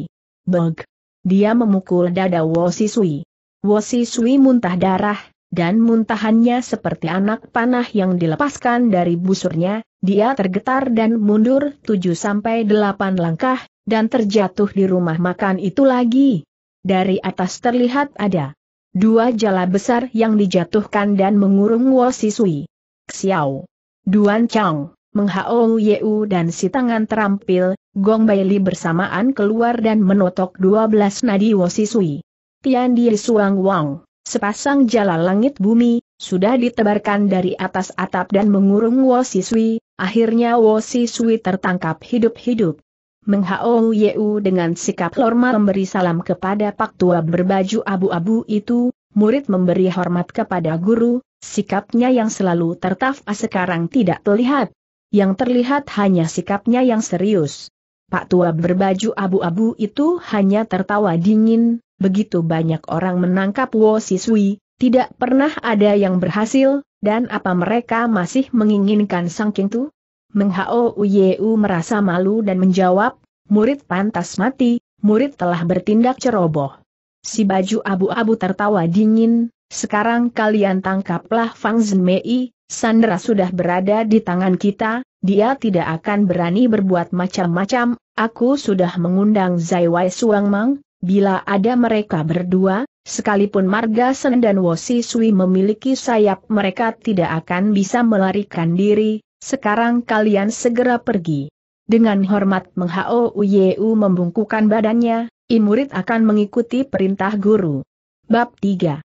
Beg! Dia memukul dada Wosi Sui. Wosi Sui muntah darah, dan muntahannya seperti anak panah yang dilepaskan dari busurnya, dia tergetar dan mundur 7-8 langkah, dan terjatuh di rumah makan itu lagi. Dari atas terlihat ada dua jala besar yang dijatuhkan dan mengurung Wo Sisui. Xiao, Duan Chang, Meng Hao Yeu dan si tangan terampil, Gong Baili bersamaan keluar dan menotok dua belas nadi Wosisui. Tian Di Suang Wang, sepasang jala langit bumi, sudah ditebarkan dari atas atap dan mengurung Wosisui, akhirnya Wosisui tertangkap hidup-hidup. Yeu dengan sikap hormat memberi salam kepada pak tua berbaju abu-abu itu, murid memberi hormat kepada guru, sikapnya yang selalu tertaf sekarang tidak terlihat. Yang terlihat hanya sikapnya yang serius. Pak tua berbaju abu-abu itu hanya tertawa dingin, begitu banyak orang menangkap Wo Siswi, tidak pernah ada yang berhasil, dan apa mereka masih menginginkan Sang King Meng Hao Uyeu merasa malu dan menjawab, murid pantas mati, murid telah bertindak ceroboh. Si baju abu-abu tertawa dingin, sekarang kalian tangkaplah Fang Mei, Sandra sudah berada di tangan kita, dia tidak akan berani berbuat macam-macam, aku sudah mengundang Zai Wai Suang Mang, bila ada mereka berdua, sekalipun Marga Sen dan Wosi Sui memiliki sayap mereka tidak akan bisa melarikan diri, sekarang kalian segera pergi. Dengan hormat menghao Uyeu membungkukan badannya, imurid akan mengikuti perintah guru. Bab 3.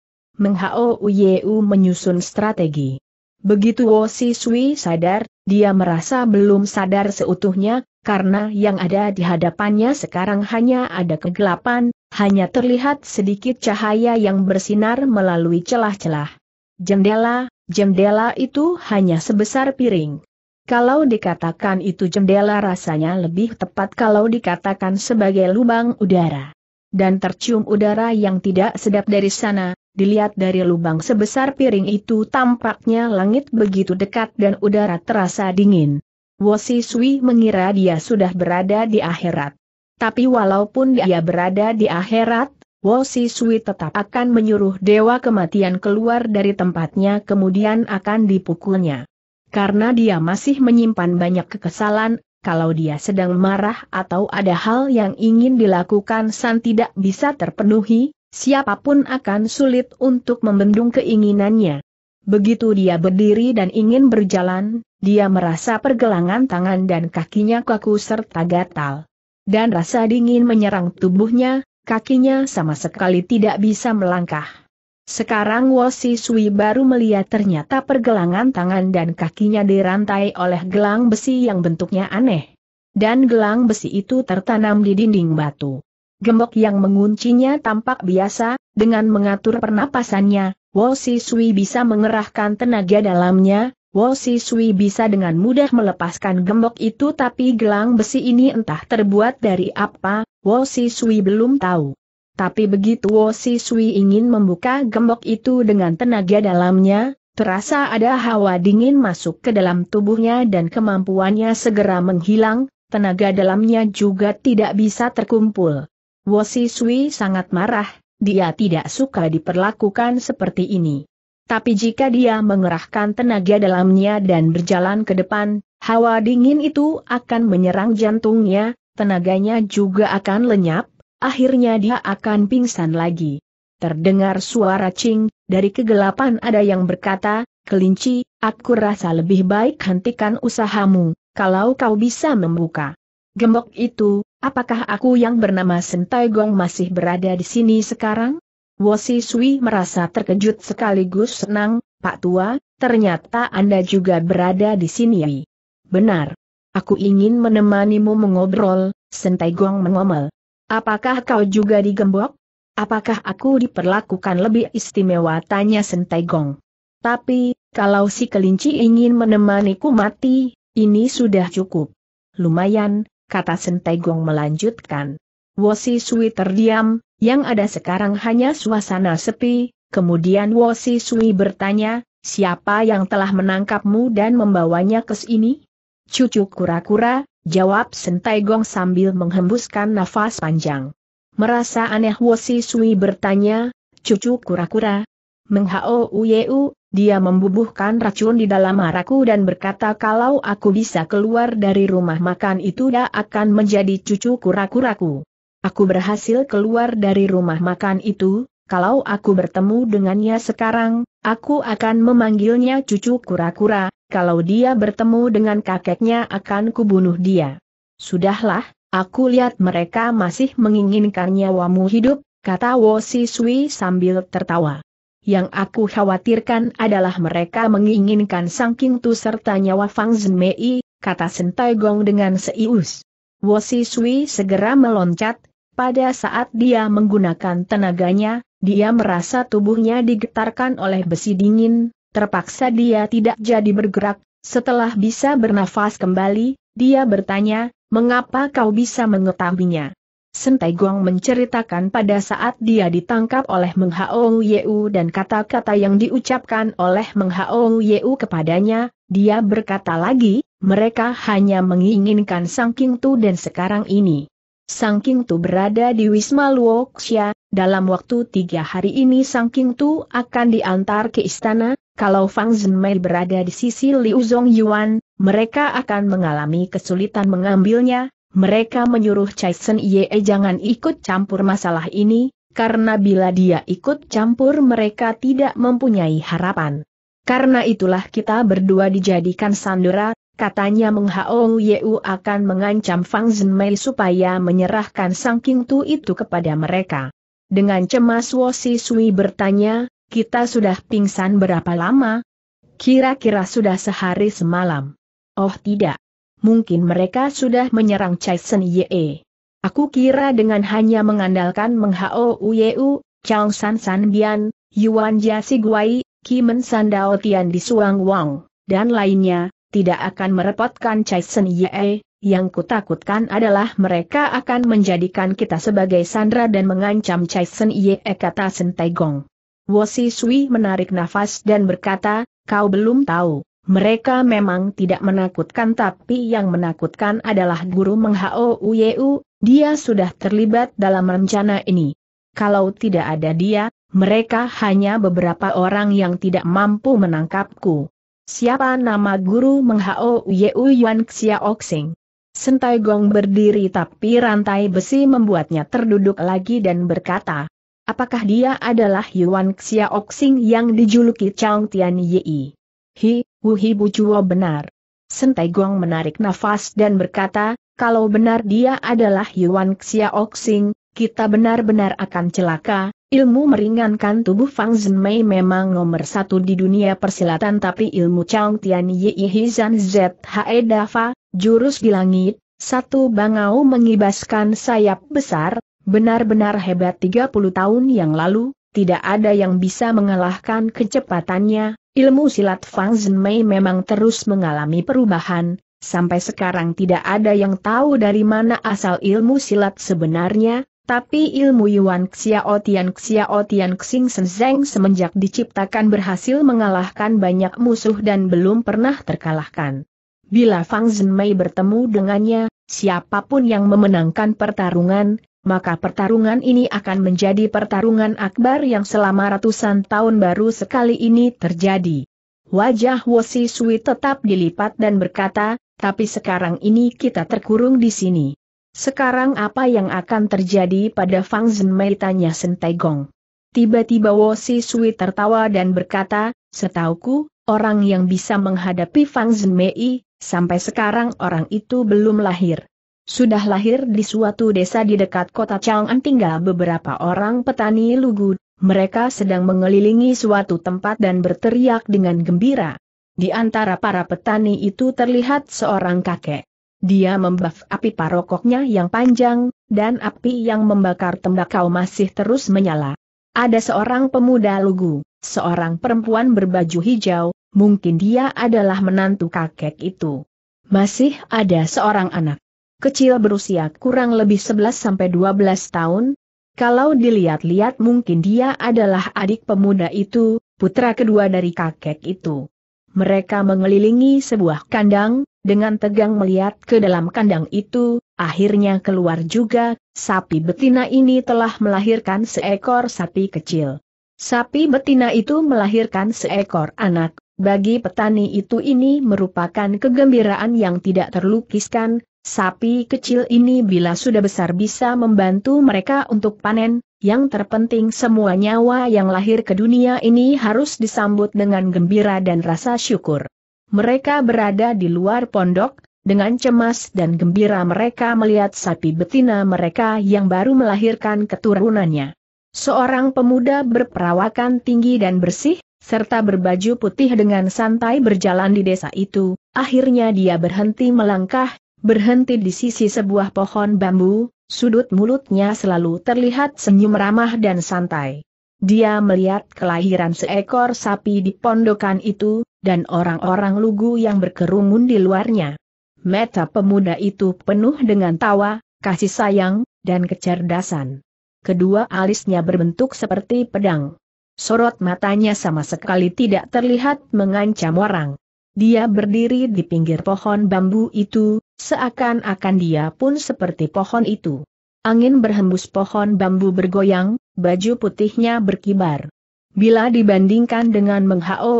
Uyeu menyusun strategi. Begitu Si Sui sadar, dia merasa belum sadar seutuhnya, karena yang ada di hadapannya sekarang hanya ada kegelapan, hanya terlihat sedikit cahaya yang bersinar melalui celah-celah jendela, Jendela itu hanya sebesar piring. Kalau dikatakan itu jendela rasanya lebih tepat kalau dikatakan sebagai lubang udara. Dan tercium udara yang tidak sedap dari sana, dilihat dari lubang sebesar piring itu tampaknya langit begitu dekat dan udara terasa dingin. Wosi Sui mengira dia sudah berada di akhirat. Tapi walaupun dia berada di akhirat, Wo Sui tetap akan menyuruh Dewa Kematian keluar dari tempatnya kemudian akan dipukulnya. Karena dia masih menyimpan banyak kekesalan, kalau dia sedang marah atau ada hal yang ingin dilakukan San tidak bisa terpenuhi, siapapun akan sulit untuk membendung keinginannya. Begitu dia berdiri dan ingin berjalan, dia merasa pergelangan tangan dan kakinya kaku serta gatal. Dan rasa dingin menyerang tubuhnya, kakinya sama sekali tidak bisa melangkah. Sekarang Wosi Sui baru melihat ternyata pergelangan tangan dan kakinya dirantai oleh gelang besi yang bentuknya aneh. Dan gelang besi itu tertanam di dinding batu. Gembok yang menguncinya tampak biasa, dengan mengatur pernapasannya, Wosi Sui bisa mengerahkan tenaga dalamnya, Wo Sui bisa dengan mudah melepaskan gembok itu tapi gelang besi ini entah terbuat dari apa, Wo Sui belum tahu. Tapi begitu Wo Sui ingin membuka gembok itu dengan tenaga dalamnya, terasa ada hawa dingin masuk ke dalam tubuhnya dan kemampuannya segera menghilang, tenaga dalamnya juga tidak bisa terkumpul. Wo Sui sangat marah, dia tidak suka diperlakukan seperti ini. Tapi jika dia mengerahkan tenaga dalamnya dan berjalan ke depan, hawa dingin itu akan menyerang jantungnya, tenaganya juga akan lenyap, akhirnya dia akan pingsan lagi. Terdengar suara cing, dari kegelapan ada yang berkata, kelinci, aku rasa lebih baik hentikan usahamu, kalau kau bisa membuka. Gembok itu, apakah aku yang bernama Sentai Gong masih berada di sini sekarang? Wosi Sui merasa terkejut sekaligus senang, Pak Tua, ternyata Anda juga berada di sini. Benar. Aku ingin menemanimu mengobrol, Sentai Gong mengomel. Apakah kau juga digembok? Apakah aku diperlakukan lebih istimewa tanya Sentai Gong. Tapi, kalau si kelinci ingin menemaniku mati, ini sudah cukup. Lumayan, kata Sentai Gong melanjutkan. Wosi Sui terdiam, yang ada sekarang hanya suasana sepi, kemudian Wosi Sui bertanya, siapa yang telah menangkapmu dan membawanya ke sini? Cucu kura-kura, jawab Sentai Gong sambil menghembuskan nafas panjang. Merasa aneh Wosi Sui bertanya, cucu kura-kura. Menghao Uyeu, dia membubuhkan racun di dalam maraku dan berkata kalau aku bisa keluar dari rumah makan itu dia akan menjadi cucu kura-kuraku. Aku berhasil keluar dari rumah makan itu, kalau aku bertemu dengannya sekarang, aku akan memanggilnya cucu kura-kura, kalau dia bertemu dengan kakeknya akan kubunuh dia. Sudahlah, aku lihat mereka masih menginginkan nyawamu hidup, kata Wo Sui sambil tertawa. Yang aku khawatirkan adalah mereka menginginkan Sang King Tu serta nyawa Fang Zhenmei, kata Sentai Gong dengan seius. Wosi Sui segera meloncat, pada saat dia menggunakan tenaganya, dia merasa tubuhnya digetarkan oleh besi dingin, terpaksa dia tidak jadi bergerak, setelah bisa bernafas kembali, dia bertanya, mengapa kau bisa mengetahuinya? Sentai Gong menceritakan pada saat dia ditangkap oleh Meng Hao Yeu dan kata-kata yang diucapkan oleh Meng Hao Yeu kepadanya, dia berkata lagi, mereka hanya menginginkan Sang King Tu dan sekarang ini. Sang King Tu berada di Wisma Luoxia, dalam waktu tiga hari ini Sang King Tu akan diantar ke istana, kalau Fang Zhenmei berada di sisi Liu Zhong Yuan, mereka akan mengalami kesulitan mengambilnya, mereka menyuruh Chai Sen Ye eh, jangan ikut campur masalah ini, karena bila dia ikut campur mereka tidak mempunyai harapan. Karena itulah kita berdua dijadikan sandera, katanya Meng Hao Yu akan mengancam Fang Zhenmei supaya menyerahkan Sang King Tu itu kepada mereka. Dengan cemas Wosi Sui bertanya, kita sudah pingsan berapa lama? Kira-kira sudah sehari semalam. Oh tidak. Mungkin mereka sudah menyerang Chai Sen Ye. Aku kira dengan hanya mengandalkan Meng Hao Yu, Chang San San Bian, Yuan Jia Si Guai, Kimen Sandao Tian di Suang Wang, dan lainnya, tidak akan merepotkan Chai Sen Ye, yang kutakutkan adalah mereka akan menjadikan kita sebagai sandra dan mengancam Chai Sen Ye kata Sentai Taigong. Wosi Sui menarik nafas dan berkata, kau belum tahu, mereka memang tidak menakutkan tapi yang menakutkan adalah guru menghao Uyeu, dia sudah terlibat dalam rencana ini. Kalau tidak ada dia, mereka hanya beberapa orang yang tidak mampu menangkapku. Siapa nama guru menghao Yeu Yuan Xia Oxing? Sentai Gong berdiri tapi rantai besi membuatnya terduduk lagi dan berkata, apakah dia adalah Yuan Xia yang dijuluki Chang Tian Yi? Hi, Wuhi Bucuo benar. Sentai Gong menarik nafas dan berkata, kalau benar dia adalah Yuan Xia kita benar-benar akan celaka, Ilmu meringankan tubuh Fang Zhenmei memang nomor satu di dunia persilatan tapi ilmu Chang Tian Yi Zan Zhe Dafa, jurus di langit, satu bangau mengibaskan sayap besar, benar-benar hebat 30 tahun yang lalu, tidak ada yang bisa mengalahkan kecepatannya, ilmu silat Fang Zhenmei memang terus mengalami perubahan, sampai sekarang tidak ada yang tahu dari mana asal ilmu silat sebenarnya, tapi ilmu Yuan Xiao Tian Xiao Tian Xing Senzeng semenjak diciptakan berhasil mengalahkan banyak musuh dan belum pernah terkalahkan. Bila Fang Zhenmei bertemu dengannya, siapapun yang memenangkan pertarungan, maka pertarungan ini akan menjadi pertarungan akbar yang selama ratusan tahun baru sekali ini terjadi. Wajah Wosi Sui tetap dilipat dan berkata, tapi sekarang ini kita terkurung di sini. Sekarang apa yang akan terjadi pada Fang Zhen Zhenmei tanya Gong. Tiba-tiba Wo Si Sui tertawa dan berkata, setauku, orang yang bisa menghadapi Fang Zhen Mei, sampai sekarang orang itu belum lahir. Sudah lahir di suatu desa di dekat kota Chang'an tinggal beberapa orang petani lugu, mereka sedang mengelilingi suatu tempat dan berteriak dengan gembira. Di antara para petani itu terlihat seorang kakek. Dia membaf api parokoknya yang panjang, dan api yang membakar tembakau masih terus menyala. Ada seorang pemuda lugu, seorang perempuan berbaju hijau, mungkin dia adalah menantu kakek itu. Masih ada seorang anak kecil berusia kurang lebih 11-12 tahun, kalau dilihat-lihat mungkin dia adalah adik pemuda itu, putra kedua dari kakek itu mereka mengelilingi sebuah kandang, dengan tegang melihat ke dalam kandang itu, akhirnya keluar juga, sapi betina ini telah melahirkan seekor sapi kecil. Sapi betina itu melahirkan seekor anak, bagi petani itu ini merupakan kegembiraan yang tidak terlukiskan, sapi kecil ini bila sudah besar bisa membantu mereka untuk panen, yang terpenting semua nyawa yang lahir ke dunia ini harus disambut dengan gembira dan rasa syukur. Mereka berada di luar pondok, dengan cemas dan gembira mereka melihat sapi betina mereka yang baru melahirkan keturunannya. Seorang pemuda berperawakan tinggi dan bersih, serta berbaju putih dengan santai berjalan di desa itu, akhirnya dia berhenti melangkah, berhenti di sisi sebuah pohon bambu, Sudut mulutnya selalu terlihat senyum ramah dan santai. Dia melihat kelahiran seekor sapi di pondokan itu, dan orang-orang lugu yang berkerumun di luarnya. Mata pemuda itu penuh dengan tawa, kasih sayang, dan kecerdasan. Kedua alisnya berbentuk seperti pedang. Sorot matanya sama sekali tidak terlihat mengancam orang. Dia berdiri di pinggir pohon bambu itu, Seakan-akan dia pun seperti pohon itu. Angin berhembus pohon bambu bergoyang, baju putihnya berkibar. Bila dibandingkan dengan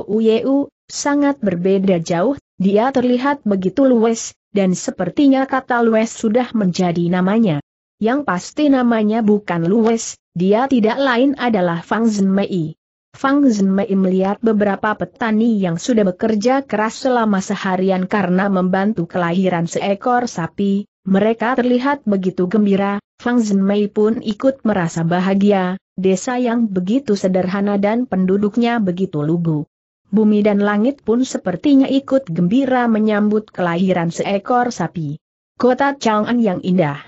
Uyeu, sangat berbeda jauh, dia terlihat begitu luwes, dan sepertinya kata luwes sudah menjadi namanya. Yang pasti namanya bukan luwes, dia tidak lain adalah Fang Zhenmei. Fang Zhenmei melihat beberapa petani yang sudah bekerja keras selama seharian karena membantu kelahiran seekor sapi, mereka terlihat begitu gembira, Fang Zhenmei pun ikut merasa bahagia, desa yang begitu sederhana dan penduduknya begitu lugu. Bumi dan langit pun sepertinya ikut gembira menyambut kelahiran seekor sapi. Kota Chang'an yang indah.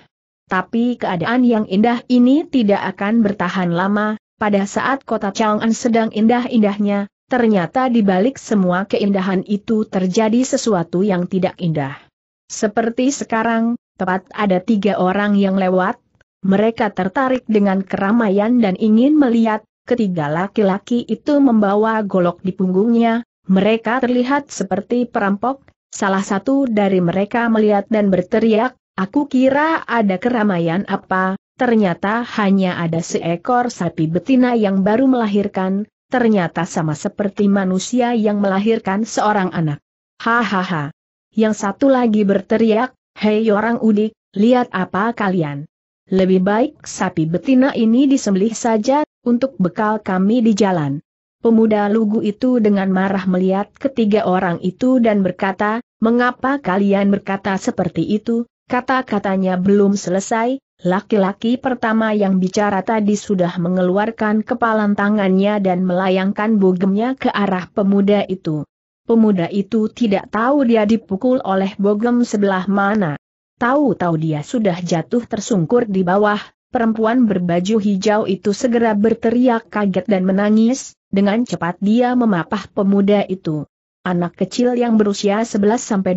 Tapi keadaan yang indah ini tidak akan bertahan lama, pada saat kota Chang'an sedang indah-indahnya, ternyata di balik semua keindahan itu terjadi sesuatu yang tidak indah. Seperti sekarang, tepat ada tiga orang yang lewat, mereka tertarik dengan keramaian dan ingin melihat, ketiga laki-laki itu membawa golok di punggungnya, mereka terlihat seperti perampok, salah satu dari mereka melihat dan berteriak, Aku kira ada keramaian apa, ternyata hanya ada seekor sapi betina yang baru melahirkan, ternyata sama seperti manusia yang melahirkan seorang anak. Hahaha. Yang satu lagi berteriak, hei orang udik, lihat apa kalian. Lebih baik sapi betina ini disembelih saja, untuk bekal kami di jalan. Pemuda lugu itu dengan marah melihat ketiga orang itu dan berkata, mengapa kalian berkata seperti itu, kata-katanya belum selesai, Laki-laki pertama yang bicara tadi sudah mengeluarkan kepalan tangannya dan melayangkan bogemnya ke arah pemuda itu. Pemuda itu tidak tahu dia dipukul oleh bogem sebelah mana. Tahu-tahu dia sudah jatuh tersungkur di bawah, perempuan berbaju hijau itu segera berteriak kaget dan menangis, dengan cepat dia memapah pemuda itu. Anak kecil yang berusia 11-12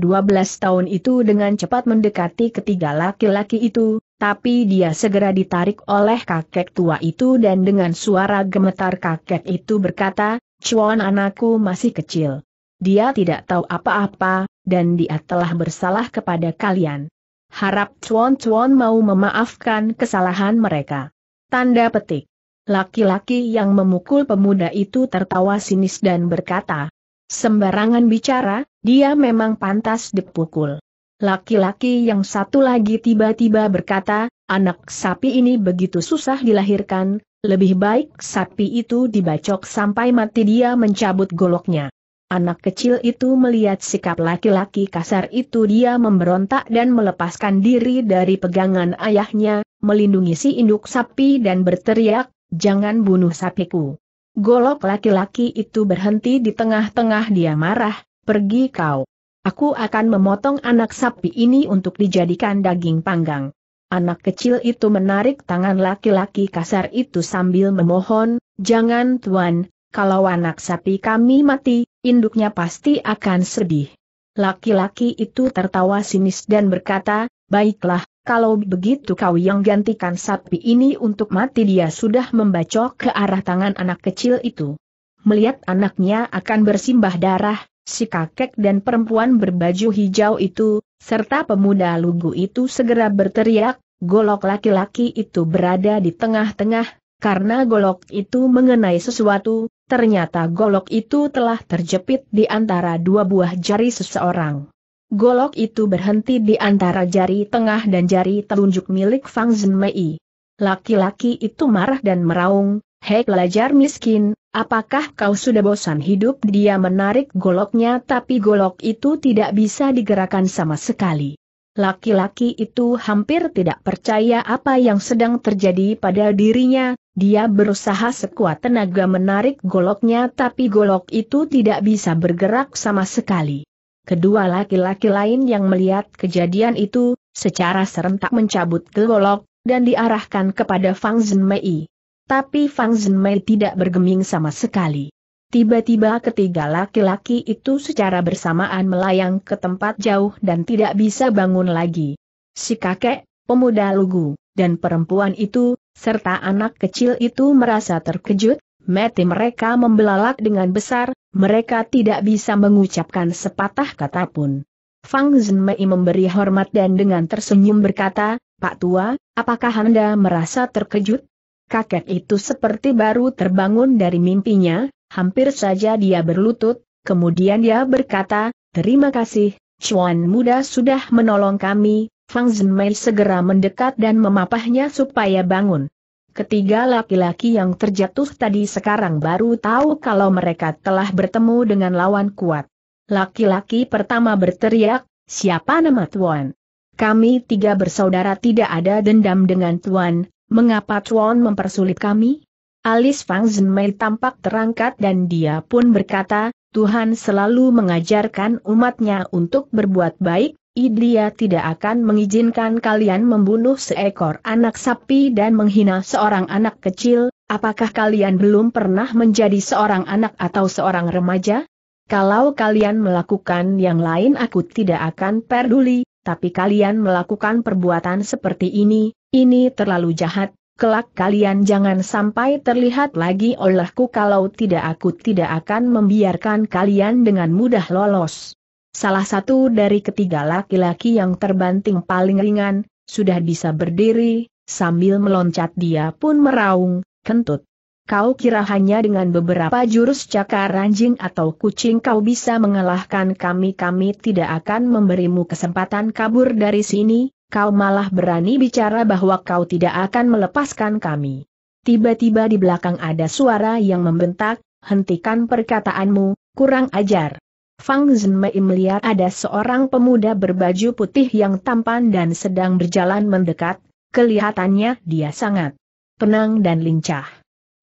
tahun itu dengan cepat mendekati ketiga laki-laki itu, tapi dia segera ditarik oleh kakek tua itu dan dengan suara gemetar kakek itu berkata, Cuan anakku masih kecil. Dia tidak tahu apa-apa, dan dia telah bersalah kepada kalian. Harap cuan-cuan mau memaafkan kesalahan mereka. Tanda petik. Laki-laki yang memukul pemuda itu tertawa sinis dan berkata, Sembarangan bicara, dia memang pantas dipukul. Laki-laki yang satu lagi tiba-tiba berkata, anak sapi ini begitu susah dilahirkan, lebih baik sapi itu dibacok sampai mati dia mencabut goloknya. Anak kecil itu melihat sikap laki-laki kasar itu dia memberontak dan melepaskan diri dari pegangan ayahnya, melindungi si induk sapi dan berteriak, jangan bunuh sapiku. Golok laki-laki itu berhenti di tengah-tengah dia marah, pergi kau. Aku akan memotong anak sapi ini untuk dijadikan daging panggang. Anak kecil itu menarik tangan laki-laki kasar itu sambil memohon, jangan tuan, kalau anak sapi kami mati, induknya pasti akan sedih. Laki-laki itu tertawa sinis dan berkata, baiklah, kalau begitu kau yang gantikan sapi ini untuk mati dia sudah membacok ke arah tangan anak kecil itu. Melihat anaknya akan bersimbah darah, Si kakek dan perempuan berbaju hijau itu, serta pemuda lugu itu segera berteriak, golok laki-laki itu berada di tengah-tengah, karena golok itu mengenai sesuatu, ternyata golok itu telah terjepit di antara dua buah jari seseorang. Golok itu berhenti di antara jari tengah dan jari telunjuk milik Fang Zhenmei. Laki-laki itu marah dan meraung, Hei pelajar miskin, apakah kau sudah bosan hidup? Dia menarik goloknya tapi golok itu tidak bisa digerakkan sama sekali. Laki-laki itu hampir tidak percaya apa yang sedang terjadi pada dirinya, dia berusaha sekuat tenaga menarik goloknya tapi golok itu tidak bisa bergerak sama sekali. Kedua laki-laki lain yang melihat kejadian itu, secara serentak mencabut golok, dan diarahkan kepada Fang Zhenmei. Tapi Fang Zhenmei tidak bergeming sama sekali. Tiba-tiba ketiga laki-laki itu secara bersamaan melayang ke tempat jauh dan tidak bisa bangun lagi. Si kakek, pemuda lugu, dan perempuan itu, serta anak kecil itu merasa terkejut, mati mereka membelalak dengan besar, mereka tidak bisa mengucapkan sepatah kata pun. Fang Zhenmei memberi hormat dan dengan tersenyum berkata, Pak Tua, apakah Anda merasa terkejut? kakek itu seperti baru terbangun dari mimpinya, hampir saja dia berlutut, kemudian dia berkata, terima kasih, Chuan muda sudah menolong kami, Fang Zhenmei segera mendekat dan memapahnya supaya bangun. Ketiga laki-laki yang terjatuh tadi sekarang baru tahu kalau mereka telah bertemu dengan lawan kuat. Laki-laki pertama berteriak, siapa nama Tuan? Kami tiga bersaudara tidak ada dendam dengan Tuan, Mengapa Chuan mempersulit kami? Alis Fang Zhenmei tampak terangkat dan dia pun berkata, Tuhan selalu mengajarkan umatnya untuk berbuat baik, dia tidak akan mengizinkan kalian membunuh seekor anak sapi dan menghina seorang anak kecil, apakah kalian belum pernah menjadi seorang anak atau seorang remaja? Kalau kalian melakukan yang lain aku tidak akan peduli, tapi kalian melakukan perbuatan seperti ini, ini terlalu jahat, kelak kalian jangan sampai terlihat lagi olehku kalau tidak aku tidak akan membiarkan kalian dengan mudah lolos. Salah satu dari ketiga laki-laki yang terbanting paling ringan, sudah bisa berdiri, sambil meloncat dia pun meraung, kentut. Kau kira hanya dengan beberapa jurus cakar anjing atau kucing kau bisa mengalahkan kami kami tidak akan memberimu kesempatan kabur dari sini, kau malah berani bicara bahwa kau tidak akan melepaskan kami. Tiba-tiba di belakang ada suara yang membentak, hentikan perkataanmu, kurang ajar. Fang Zhenmei melihat ada seorang pemuda berbaju putih yang tampan dan sedang berjalan mendekat, kelihatannya dia sangat tenang dan lincah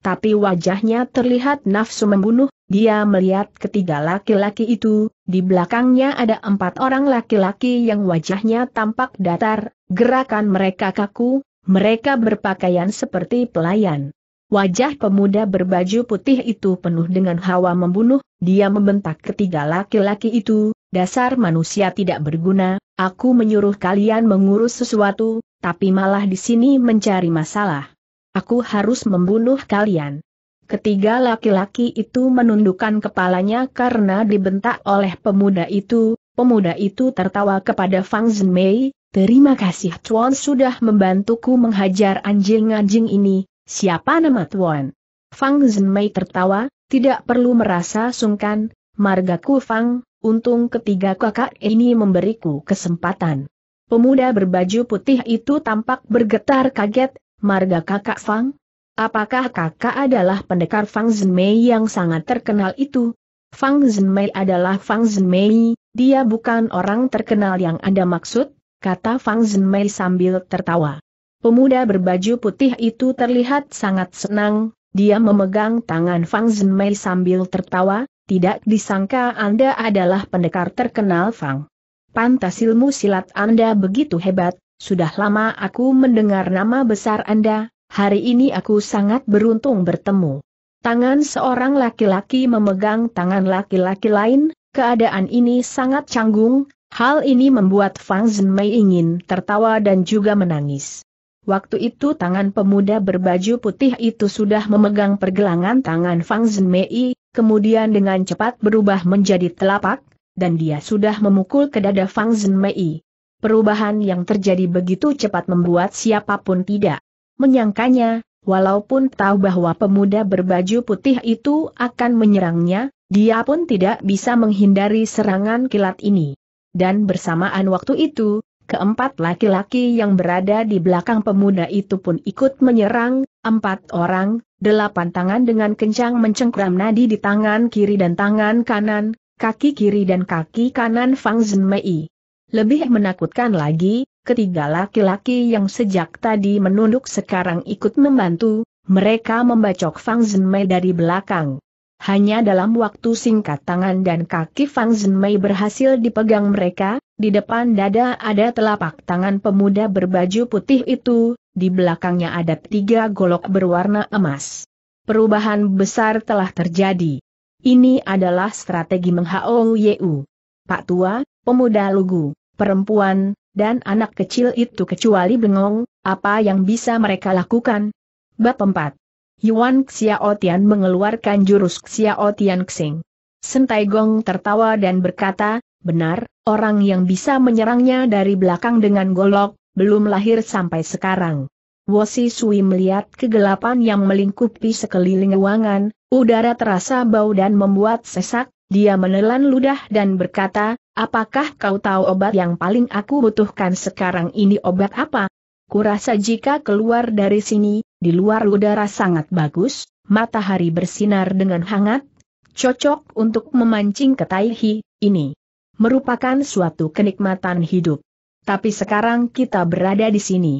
tapi wajahnya terlihat nafsu membunuh, dia melihat ketiga laki-laki itu, di belakangnya ada empat orang laki-laki yang wajahnya tampak datar, gerakan mereka kaku, mereka berpakaian seperti pelayan. Wajah pemuda berbaju putih itu penuh dengan hawa membunuh, dia membentak ketiga laki-laki itu, dasar manusia tidak berguna, aku menyuruh kalian mengurus sesuatu, tapi malah di sini mencari masalah. Aku harus membunuh kalian. Ketiga laki-laki itu menundukkan kepalanya karena dibentak oleh pemuda itu, pemuda itu tertawa kepada Fang Zhenmei, terima kasih Tuan sudah membantuku menghajar anjing-anjing ini, siapa nama Tuan? Fang Zhenmei tertawa, tidak perlu merasa sungkan, margaku Fang, untung ketiga kakak ini memberiku kesempatan. Pemuda berbaju putih itu tampak bergetar kaget, marga kakak Fang? Apakah kakak adalah pendekar Fang Zhenmei yang sangat terkenal itu? Fang Zhenmei adalah Fang Zhenmei, dia bukan orang terkenal yang Anda maksud, kata Fang Zhenmei sambil tertawa. Pemuda berbaju putih itu terlihat sangat senang, dia memegang tangan Fang Zhenmei sambil tertawa, tidak disangka Anda adalah pendekar terkenal Fang. Pantas ilmu silat Anda begitu hebat, sudah lama aku mendengar nama besar Anda, hari ini aku sangat beruntung bertemu. Tangan seorang laki-laki memegang tangan laki-laki lain, keadaan ini sangat canggung, hal ini membuat Fang Zhenmei ingin tertawa dan juga menangis. Waktu itu tangan pemuda berbaju putih itu sudah memegang pergelangan tangan Fang Zhenmei, kemudian dengan cepat berubah menjadi telapak, dan dia sudah memukul ke dada Fang Zhenmei. Perubahan yang terjadi begitu cepat membuat siapapun tidak menyangkanya, walaupun tahu bahwa pemuda berbaju putih itu akan menyerangnya, dia pun tidak bisa menghindari serangan kilat ini. Dan bersamaan waktu itu, keempat laki-laki yang berada di belakang pemuda itu pun ikut menyerang, empat orang, delapan tangan dengan kencang mencengkram nadi di tangan kiri dan tangan kanan, kaki kiri dan kaki kanan Fang Zhenmei. Lebih menakutkan lagi, ketiga laki-laki yang sejak tadi menunduk sekarang ikut membantu, mereka membacok Fang Zhenmei dari belakang. Hanya dalam waktu singkat tangan dan kaki Fang Zhenmei berhasil dipegang mereka, di depan dada ada telapak tangan pemuda berbaju putih itu, di belakangnya ada tiga golok berwarna emas. Perubahan besar telah terjadi. Ini adalah strategi menghao Yeu. Pak Tua, pemuda lugu perempuan, dan anak kecil itu kecuali bengong, apa yang bisa mereka lakukan? Bab 4 Yuan Xiao mengeluarkan jurus Xiao Tian Xing. Sentai Gong tertawa dan berkata, benar, orang yang bisa menyerangnya dari belakang dengan golok, belum lahir sampai sekarang. Wosi Sui melihat kegelapan yang melingkupi sekeliling ruangan, udara terasa bau dan membuat sesak, dia menelan ludah dan berkata, Apakah kau tahu obat yang paling aku butuhkan sekarang ini obat apa? Kurasa jika keluar dari sini, di luar udara sangat bagus, matahari bersinar dengan hangat, cocok untuk memancing ketaihi, ini merupakan suatu kenikmatan hidup. Tapi sekarang kita berada di sini.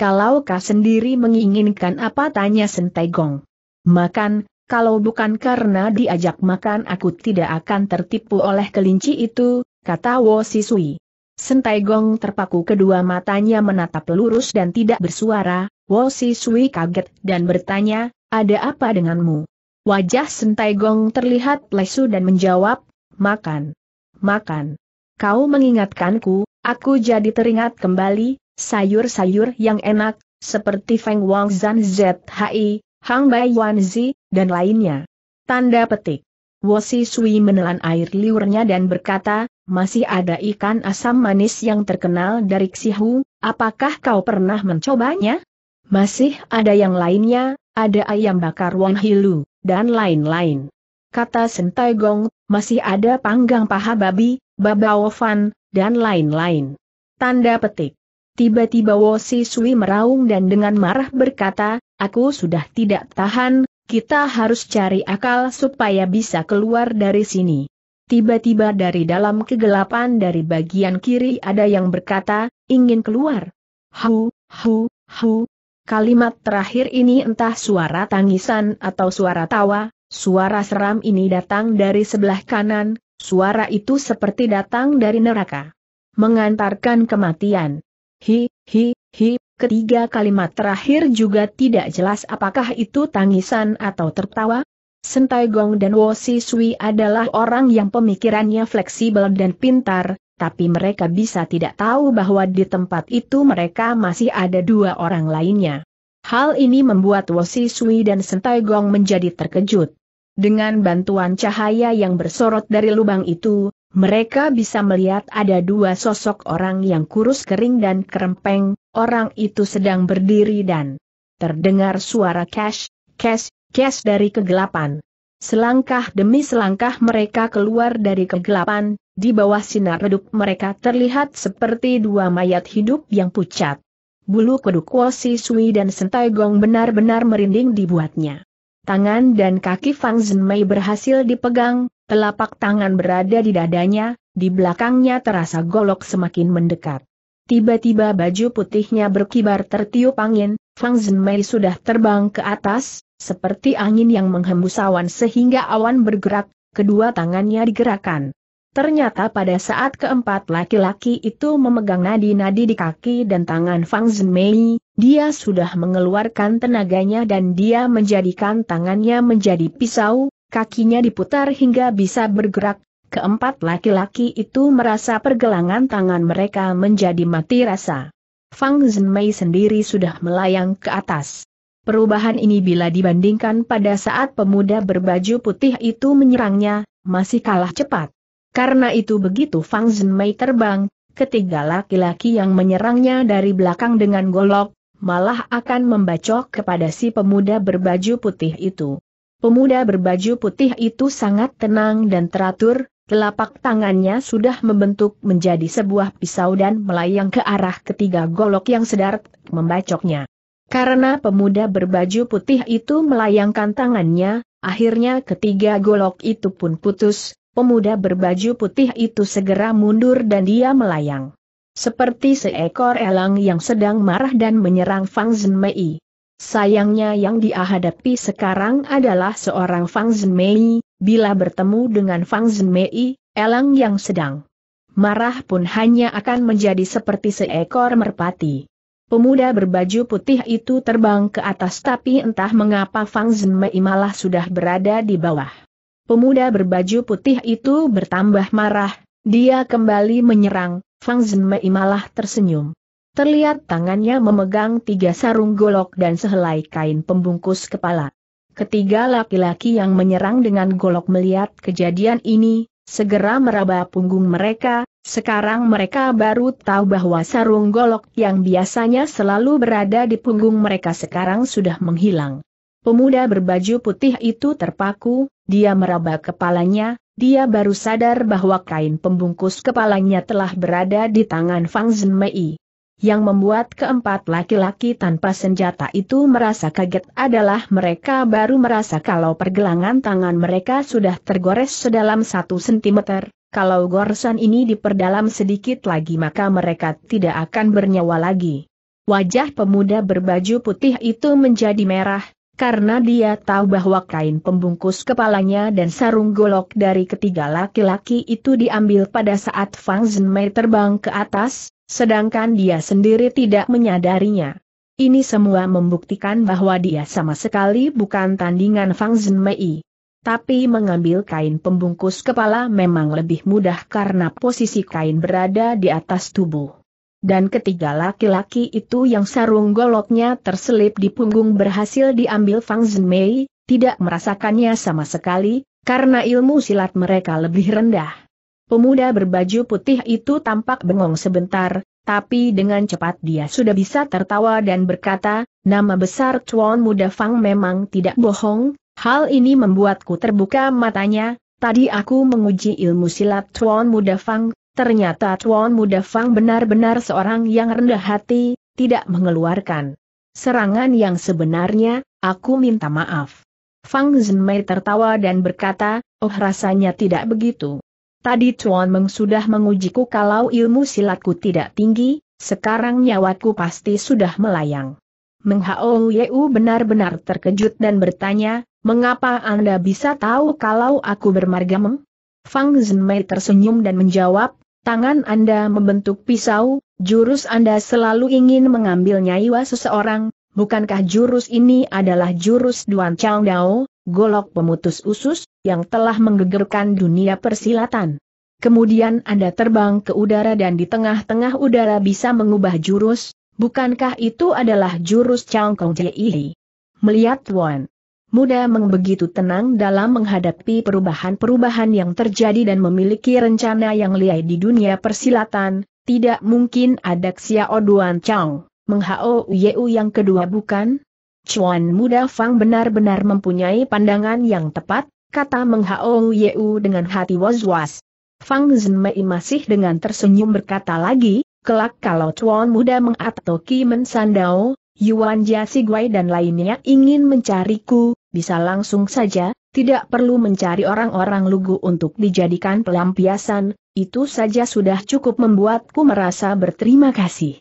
Kalau kau sendiri menginginkan apa tanya Sentegong. Makan, kalau bukan karena diajak makan aku tidak akan tertipu oleh kelinci itu, kata Wo Sisui. Sentai Gong terpaku kedua matanya menatap lurus dan tidak bersuara, Wo Sisui kaget dan bertanya, ada apa denganmu? Wajah Sentai Gong terlihat lesu dan menjawab, makan. Makan. Kau mengingatkanku, aku jadi teringat kembali, sayur-sayur yang enak, seperti Feng Wang Zan ZHI, Hang Bai Wan Zi, dan lainnya. Tanda petik. Wosi Sui menelan air liurnya dan berkata, masih ada ikan asam manis yang terkenal dari Xihu, apakah kau pernah mencobanya? Masih ada yang lainnya, ada ayam bakar Wong Hilu, dan lain-lain. Kata Sentai Gong, masih ada panggang paha babi, babaofan, dan lain-lain. Tanda petik. Tiba-tiba Wosi Sui meraung dan dengan marah berkata, aku sudah tidak tahan, kita harus cari akal supaya bisa keluar dari sini. Tiba-tiba dari dalam kegelapan dari bagian kiri ada yang berkata, ingin keluar. Hu, hu, hu. Kalimat terakhir ini entah suara tangisan atau suara tawa, suara seram ini datang dari sebelah kanan, suara itu seperti datang dari neraka. Mengantarkan kematian. Hi, hi, hi, ketiga kalimat terakhir juga tidak jelas apakah itu tangisan atau tertawa, Sentai Gong dan Wo Si Sui adalah orang yang pemikirannya fleksibel dan pintar, tapi mereka bisa tidak tahu bahwa di tempat itu mereka masih ada dua orang lainnya. Hal ini membuat Wo Si Sui dan Sentai Gong menjadi terkejut. Dengan bantuan cahaya yang bersorot dari lubang itu, mereka bisa melihat ada dua sosok orang yang kurus kering dan kerempeng, orang itu sedang berdiri dan terdengar suara cash, cash, Kes dari kegelapan. Selangkah demi selangkah mereka keluar dari kegelapan, di bawah sinar redup mereka terlihat seperti dua mayat hidup yang pucat. Bulu kuduk Wosi Sui dan Sentai Gong benar-benar merinding dibuatnya. Tangan dan kaki Fang Zhen Mei berhasil dipegang, telapak tangan berada di dadanya, di belakangnya terasa golok semakin mendekat. Tiba-tiba baju putihnya berkibar tertiup angin, Fang Zhen Mei sudah terbang ke atas, seperti angin yang menghembus awan sehingga awan bergerak, kedua tangannya digerakkan. Ternyata pada saat keempat laki-laki itu memegang nadi-nadi di kaki dan tangan Fang Zhenmei, dia sudah mengeluarkan tenaganya dan dia menjadikan tangannya menjadi pisau, kakinya diputar hingga bisa bergerak. Keempat laki-laki itu merasa pergelangan tangan mereka menjadi mati rasa. Fang Zhenmei sendiri sudah melayang ke atas. Perubahan ini bila dibandingkan pada saat pemuda berbaju putih itu menyerangnya, masih kalah cepat. Karena itu begitu Fang Zhenmei terbang, ketiga laki-laki yang menyerangnya dari belakang dengan golok, malah akan membacok kepada si pemuda berbaju putih itu. Pemuda berbaju putih itu sangat tenang dan teratur, telapak tangannya sudah membentuk menjadi sebuah pisau dan melayang ke arah ketiga golok yang sedar membacoknya. Karena pemuda berbaju putih itu melayangkan tangannya, akhirnya ketiga golok itu pun putus, pemuda berbaju putih itu segera mundur dan dia melayang. Seperti seekor elang yang sedang marah dan menyerang Fang Zhenmei. Sayangnya yang dia hadapi sekarang adalah seorang Fang Zhenmei, bila bertemu dengan Fang Zhenmei, elang yang sedang marah pun hanya akan menjadi seperti seekor merpati. Pemuda berbaju putih itu terbang ke atas tapi entah mengapa Fang Zhenmei malah sudah berada di bawah. Pemuda berbaju putih itu bertambah marah, dia kembali menyerang, Fang Zhenmei malah tersenyum. Terlihat tangannya memegang tiga sarung golok dan sehelai kain pembungkus kepala. Ketiga laki-laki yang menyerang dengan golok melihat kejadian ini, segera meraba punggung mereka, sekarang mereka baru tahu bahwa sarung golok yang biasanya selalu berada di punggung mereka sekarang sudah menghilang. Pemuda berbaju putih itu terpaku, dia meraba kepalanya, dia baru sadar bahwa kain pembungkus kepalanya telah berada di tangan Fang Zhenmei. Yang membuat keempat laki-laki tanpa senjata itu merasa kaget adalah mereka baru merasa kalau pergelangan tangan mereka sudah tergores sedalam satu sentimeter, kalau goresan ini diperdalam sedikit lagi maka mereka tidak akan bernyawa lagi. Wajah pemuda berbaju putih itu menjadi merah, karena dia tahu bahwa kain pembungkus kepalanya dan sarung golok dari ketiga laki-laki itu diambil pada saat Fang Zhenmei terbang ke atas, Sedangkan dia sendiri tidak menyadarinya. Ini semua membuktikan bahwa dia sama sekali bukan tandingan Fang Zhenmei. Tapi mengambil kain pembungkus kepala memang lebih mudah karena posisi kain berada di atas tubuh dan ketiga laki-laki itu yang sarung goloknya terselip di punggung berhasil diambil Fang Zhenmei, tidak merasakannya sama sekali, karena ilmu silat mereka lebih rendah. Pemuda berbaju putih itu tampak bengong sebentar, tapi dengan cepat dia sudah bisa tertawa dan berkata, nama besar Chuan Muda Fang memang tidak bohong, hal ini membuatku terbuka matanya, tadi aku menguji ilmu silat Chuan Muda Fang, ternyata Chuan Muda Fang benar-benar seorang yang rendah hati, tidak mengeluarkan serangan yang sebenarnya, aku minta maaf. Fang Zhenmei tertawa dan berkata, oh rasanya tidak begitu. Tadi Chuan Meng sudah mengujiku kalau ilmu silatku tidak tinggi, sekarang nyawaku pasti sudah melayang. Meng Hao Yeu benar-benar terkejut dan bertanya, mengapa Anda bisa tahu kalau aku bermarga Meng? Fang Zhenmei tersenyum dan menjawab, tangan Anda membentuk pisau, jurus Anda selalu ingin mengambil nyawa seseorang, bukankah jurus ini adalah jurus Duan Chao Dao, golok pemutus usus, yang telah menggegerkan dunia persilatan. Kemudian Anda terbang ke udara dan di tengah-tengah udara bisa mengubah jurus, bukankah itu adalah jurus Chang Changkong Jei? Melihat Wan Muda mengbegitu tenang dalam menghadapi perubahan-perubahan yang terjadi dan memiliki rencana yang liai di dunia persilatan, tidak mungkin ada Xiao Duan Chang, menghao Yue Yeu yang kedua bukan? Cuan Muda Fang benar-benar mempunyai pandangan yang tepat, kata Meng Hao Yeu dengan hati was-was. Fang Mei masih dengan tersenyum berkata lagi, kelak kalau Cuan Muda Meng atau Kimen Sandao, Yuan Jia Siguai dan lainnya ingin mencariku, bisa langsung saja, tidak perlu mencari orang-orang lugu untuk dijadikan pelampiasan, itu saja sudah cukup membuatku merasa berterima kasih.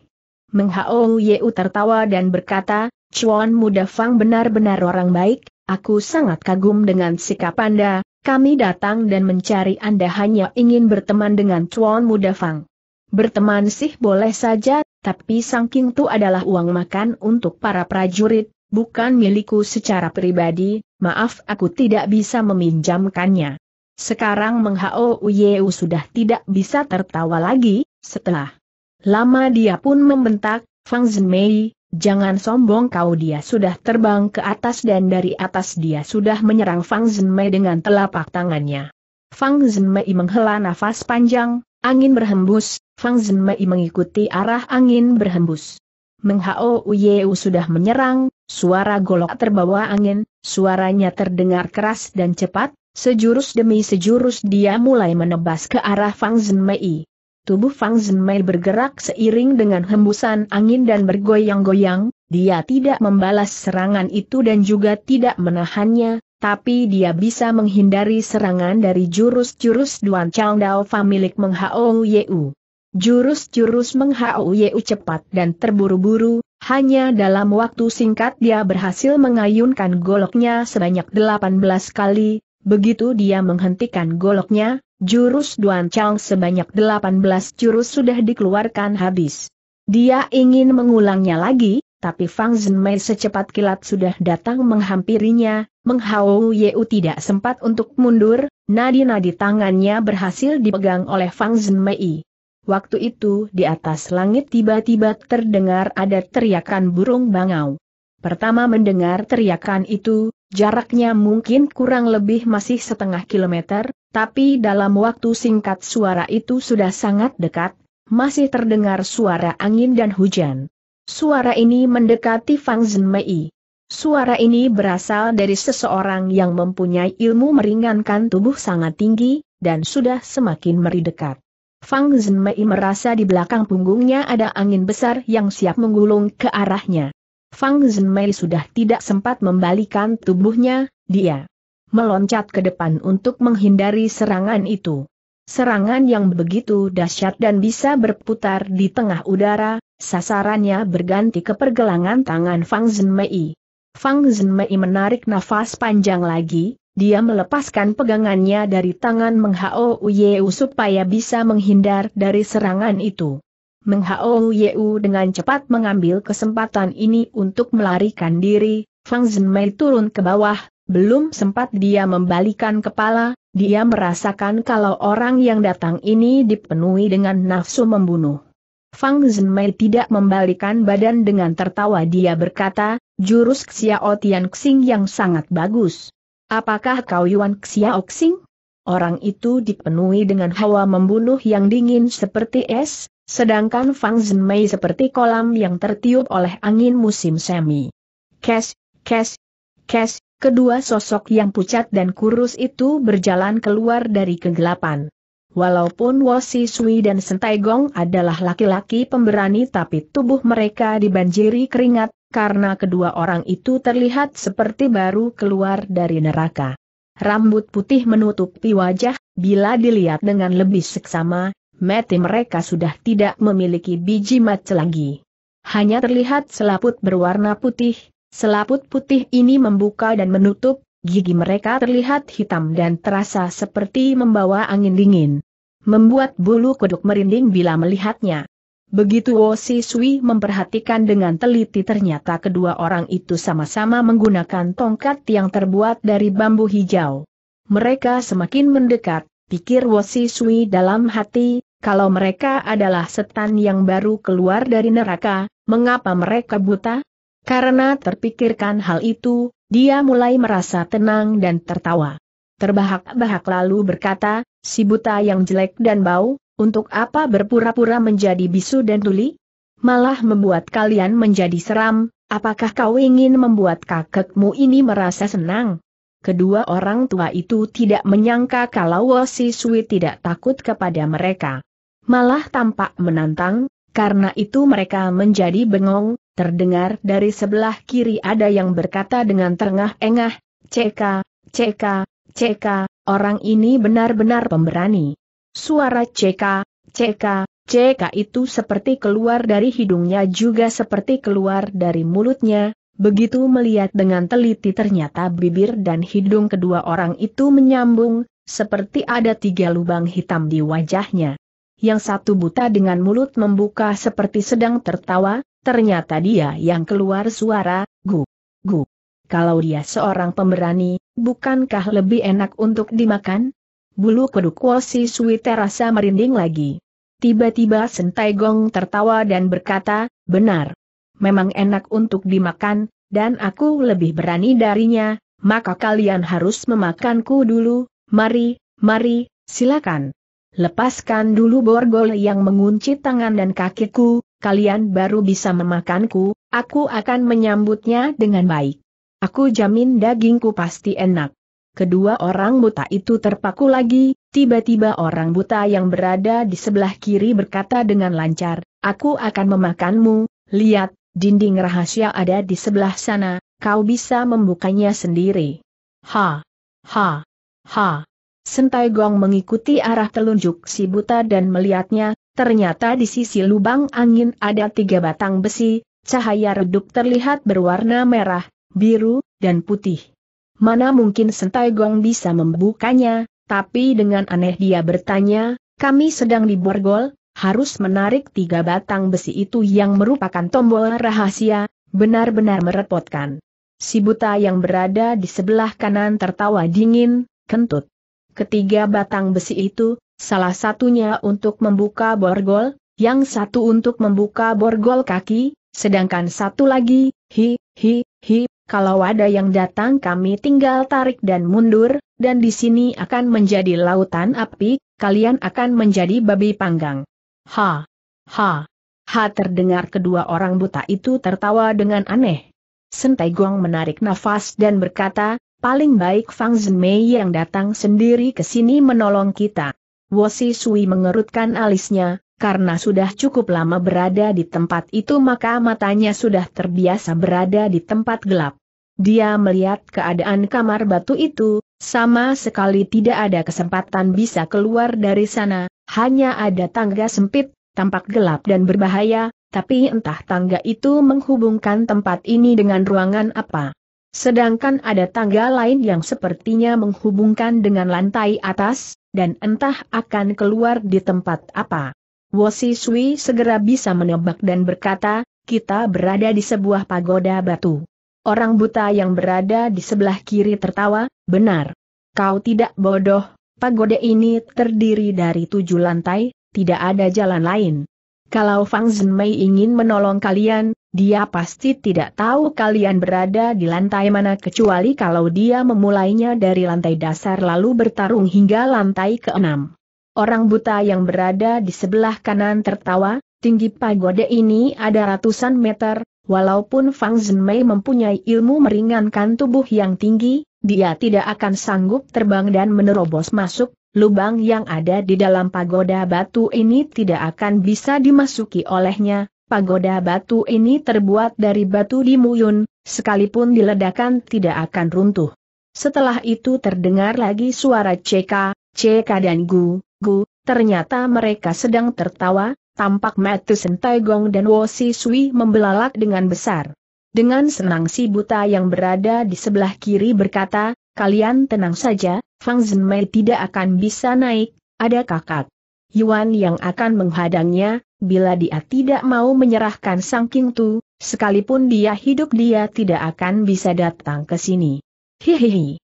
Meng Hao Yeu tertawa dan berkata, Chuan Muda Fang benar-benar orang baik, aku sangat kagum dengan sikap Anda, kami datang dan mencari Anda hanya ingin berteman dengan Chuan Muda Fang. Berteman sih boleh saja, tapi Sang King tu adalah uang makan untuk para prajurit, bukan milikku secara pribadi, maaf aku tidak bisa meminjamkannya. Sekarang Meng Hao sudah tidak bisa tertawa lagi, setelah lama dia pun membentak, Fang Zhenmei, Jangan sombong kau dia sudah terbang ke atas dan dari atas dia sudah menyerang Fang Zhenmei dengan telapak tangannya. Fang Zhenmei menghela nafas panjang, angin berhembus, Fang Zhenmei mengikuti arah angin berhembus. Meng Menghao Uyeu sudah menyerang, suara golok terbawa angin, suaranya terdengar keras dan cepat, sejurus demi sejurus dia mulai menebas ke arah Fang Zhenmei. Tubuh Fang Zhenmei bergerak seiring dengan hembusan angin dan bergoyang-goyang, dia tidak membalas serangan itu dan juga tidak menahannya, tapi dia bisa menghindari serangan dari jurus-jurus Duan Chang Dao milik Meng Hao Yeu. Jurus-jurus Meng Hao Yeu cepat dan terburu-buru, hanya dalam waktu singkat dia berhasil mengayunkan goloknya sebanyak 18 kali, begitu dia menghentikan goloknya, jurus Duan Chang sebanyak 18 jurus sudah dikeluarkan habis. Dia ingin mengulangnya lagi, tapi Fang Zhenmei secepat kilat sudah datang menghampirinya, menghau Yeu tidak sempat untuk mundur, nadi-nadi tangannya berhasil dipegang oleh Fang Zhenmei. Waktu itu di atas langit tiba-tiba terdengar ada teriakan burung bangau. Pertama mendengar teriakan itu, jaraknya mungkin kurang lebih masih setengah kilometer, tapi dalam waktu singkat suara itu sudah sangat dekat, masih terdengar suara angin dan hujan. Suara ini mendekati Fang Zhenmei. Suara ini berasal dari seseorang yang mempunyai ilmu meringankan tubuh sangat tinggi, dan sudah semakin meri dekat. Fang Zhenmei merasa di belakang punggungnya ada angin besar yang siap menggulung ke arahnya. Fang Zhenmei sudah tidak sempat membalikan tubuhnya, dia meloncat ke depan untuk menghindari serangan itu. Serangan yang begitu dahsyat dan bisa berputar di tengah udara, sasarannya berganti ke pergelangan tangan Fang Zhenmei. Fang Zhenmei menarik nafas panjang lagi, dia melepaskan pegangannya dari tangan Meng Hao Yeu supaya bisa menghindar dari serangan itu. Meng Hao Yeu dengan cepat mengambil kesempatan ini untuk melarikan diri, Fang Zhenmei turun ke bawah, belum sempat dia membalikan kepala, dia merasakan kalau orang yang datang ini dipenuhi dengan nafsu membunuh. Fang Zhenmei tidak membalikan badan dengan tertawa dia berkata, jurus Xiao Tian Xing yang sangat bagus. Apakah kau Yuan Xiao Xing? Orang itu dipenuhi dengan hawa membunuh yang dingin seperti es, sedangkan Fang Zhenmei seperti kolam yang tertiup oleh angin musim semi. Kes, kes, kes, Kedua sosok yang pucat dan kurus itu berjalan keluar dari kegelapan. Walaupun Wosi Sui dan Sentai Gong adalah laki-laki pemberani tapi tubuh mereka dibanjiri keringat, karena kedua orang itu terlihat seperti baru keluar dari neraka. Rambut putih menutupi wajah, bila dilihat dengan lebih seksama, mati mereka sudah tidak memiliki biji mata lagi. Hanya terlihat selaput berwarna putih, Selaput putih ini membuka dan menutup, gigi mereka terlihat hitam dan terasa seperti membawa angin dingin. Membuat bulu kuduk merinding bila melihatnya. Begitu Wo Si Sui memperhatikan dengan teliti ternyata kedua orang itu sama-sama menggunakan tongkat yang terbuat dari bambu hijau. Mereka semakin mendekat, pikir Wo Si Sui dalam hati, kalau mereka adalah setan yang baru keluar dari neraka, mengapa mereka buta? Karena terpikirkan hal itu, dia mulai merasa tenang dan tertawa. Terbahak-bahak lalu berkata, si buta yang jelek dan bau, untuk apa berpura-pura menjadi bisu dan tuli? Malah membuat kalian menjadi seram, apakah kau ingin membuat kakekmu ini merasa senang? Kedua orang tua itu tidak menyangka kalau si Sui tidak takut kepada mereka. Malah tampak menantang, karena itu mereka menjadi bengong, Terdengar dari sebelah kiri ada yang berkata dengan terengah-engah, ck, ck, ck. orang ini benar-benar pemberani. Suara ck, ck, ck itu seperti keluar dari hidungnya juga seperti keluar dari mulutnya, begitu melihat dengan teliti ternyata bibir dan hidung kedua orang itu menyambung, seperti ada tiga lubang hitam di wajahnya. Yang satu buta dengan mulut membuka seperti sedang tertawa, Ternyata dia yang keluar suara, gu, gu. Kalau dia seorang pemberani, bukankah lebih enak untuk dimakan? Bulu pedukwasi Wosi Sui terasa merinding lagi. Tiba-tiba Sentai Gong tertawa dan berkata, benar. Memang enak untuk dimakan, dan aku lebih berani darinya, maka kalian harus memakanku dulu, mari, mari, silakan. Lepaskan dulu borgol yang mengunci tangan dan kakiku, kalian baru bisa memakanku, aku akan menyambutnya dengan baik. Aku jamin dagingku pasti enak. Kedua orang buta itu terpaku lagi, tiba-tiba orang buta yang berada di sebelah kiri berkata dengan lancar, Aku akan memakanmu, lihat, dinding rahasia ada di sebelah sana, kau bisa membukanya sendiri. Ha! Ha! Ha! Sentai Gong mengikuti arah telunjuk si buta dan melihatnya, Ternyata di sisi lubang angin ada tiga batang besi, cahaya redup terlihat berwarna merah, biru, dan putih. Mana mungkin Sentai Gong bisa membukanya, tapi dengan aneh dia bertanya, kami sedang diborgol. harus menarik tiga batang besi itu yang merupakan tombol rahasia, benar-benar merepotkan. Si buta yang berada di sebelah kanan tertawa dingin, kentut. Ketiga batang besi itu, salah satunya untuk membuka borgol, yang satu untuk membuka borgol kaki, sedangkan satu lagi, hi, hi, hi, kalau ada yang datang kami tinggal tarik dan mundur, dan di sini akan menjadi lautan api, kalian akan menjadi babi panggang. Ha! Ha! Ha terdengar kedua orang buta itu tertawa dengan aneh. Sentai Guang menarik nafas dan berkata, paling baik Fang Zhenmei yang datang sendiri ke sini menolong kita. Wosi Sui mengerutkan alisnya, karena sudah cukup lama berada di tempat itu maka matanya sudah terbiasa berada di tempat gelap. Dia melihat keadaan kamar batu itu, sama sekali tidak ada kesempatan bisa keluar dari sana, hanya ada tangga sempit, tampak gelap dan berbahaya, tapi entah tangga itu menghubungkan tempat ini dengan ruangan apa. Sedangkan ada tangga lain yang sepertinya menghubungkan dengan lantai atas, dan entah akan keluar di tempat apa. Wosi Sui segera bisa menebak dan berkata, kita berada di sebuah pagoda batu. Orang buta yang berada di sebelah kiri tertawa, benar. Kau tidak bodoh, pagoda ini terdiri dari tujuh lantai, tidak ada jalan lain. Kalau Fang Zhenmei ingin menolong kalian, dia pasti tidak tahu kalian berada di lantai mana kecuali kalau dia memulainya dari lantai dasar lalu bertarung hingga lantai keenam. Orang buta yang berada di sebelah kanan tertawa, tinggi pagoda ini ada ratusan meter, walaupun Fang Zhenmei mempunyai ilmu meringankan tubuh yang tinggi, dia tidak akan sanggup terbang dan menerobos masuk, lubang yang ada di dalam pagoda batu ini tidak akan bisa dimasuki olehnya, pagoda batu ini terbuat dari batu dimuyun, sekalipun diledakan tidak akan runtuh. Setelah itu terdengar lagi suara CK, CK dan Gu, Gu, ternyata mereka sedang tertawa, tampak Matu gong dan Wosi Sui membelalak dengan besar. Dengan senang si buta yang berada di sebelah kiri berkata, kalian tenang saja, Fang Zhenmei tidak akan bisa naik, ada kakak Yuan yang akan menghadangnya, bila dia tidak mau menyerahkan Sang King Tu, sekalipun dia hidup dia tidak akan bisa datang ke sini. Hihihi.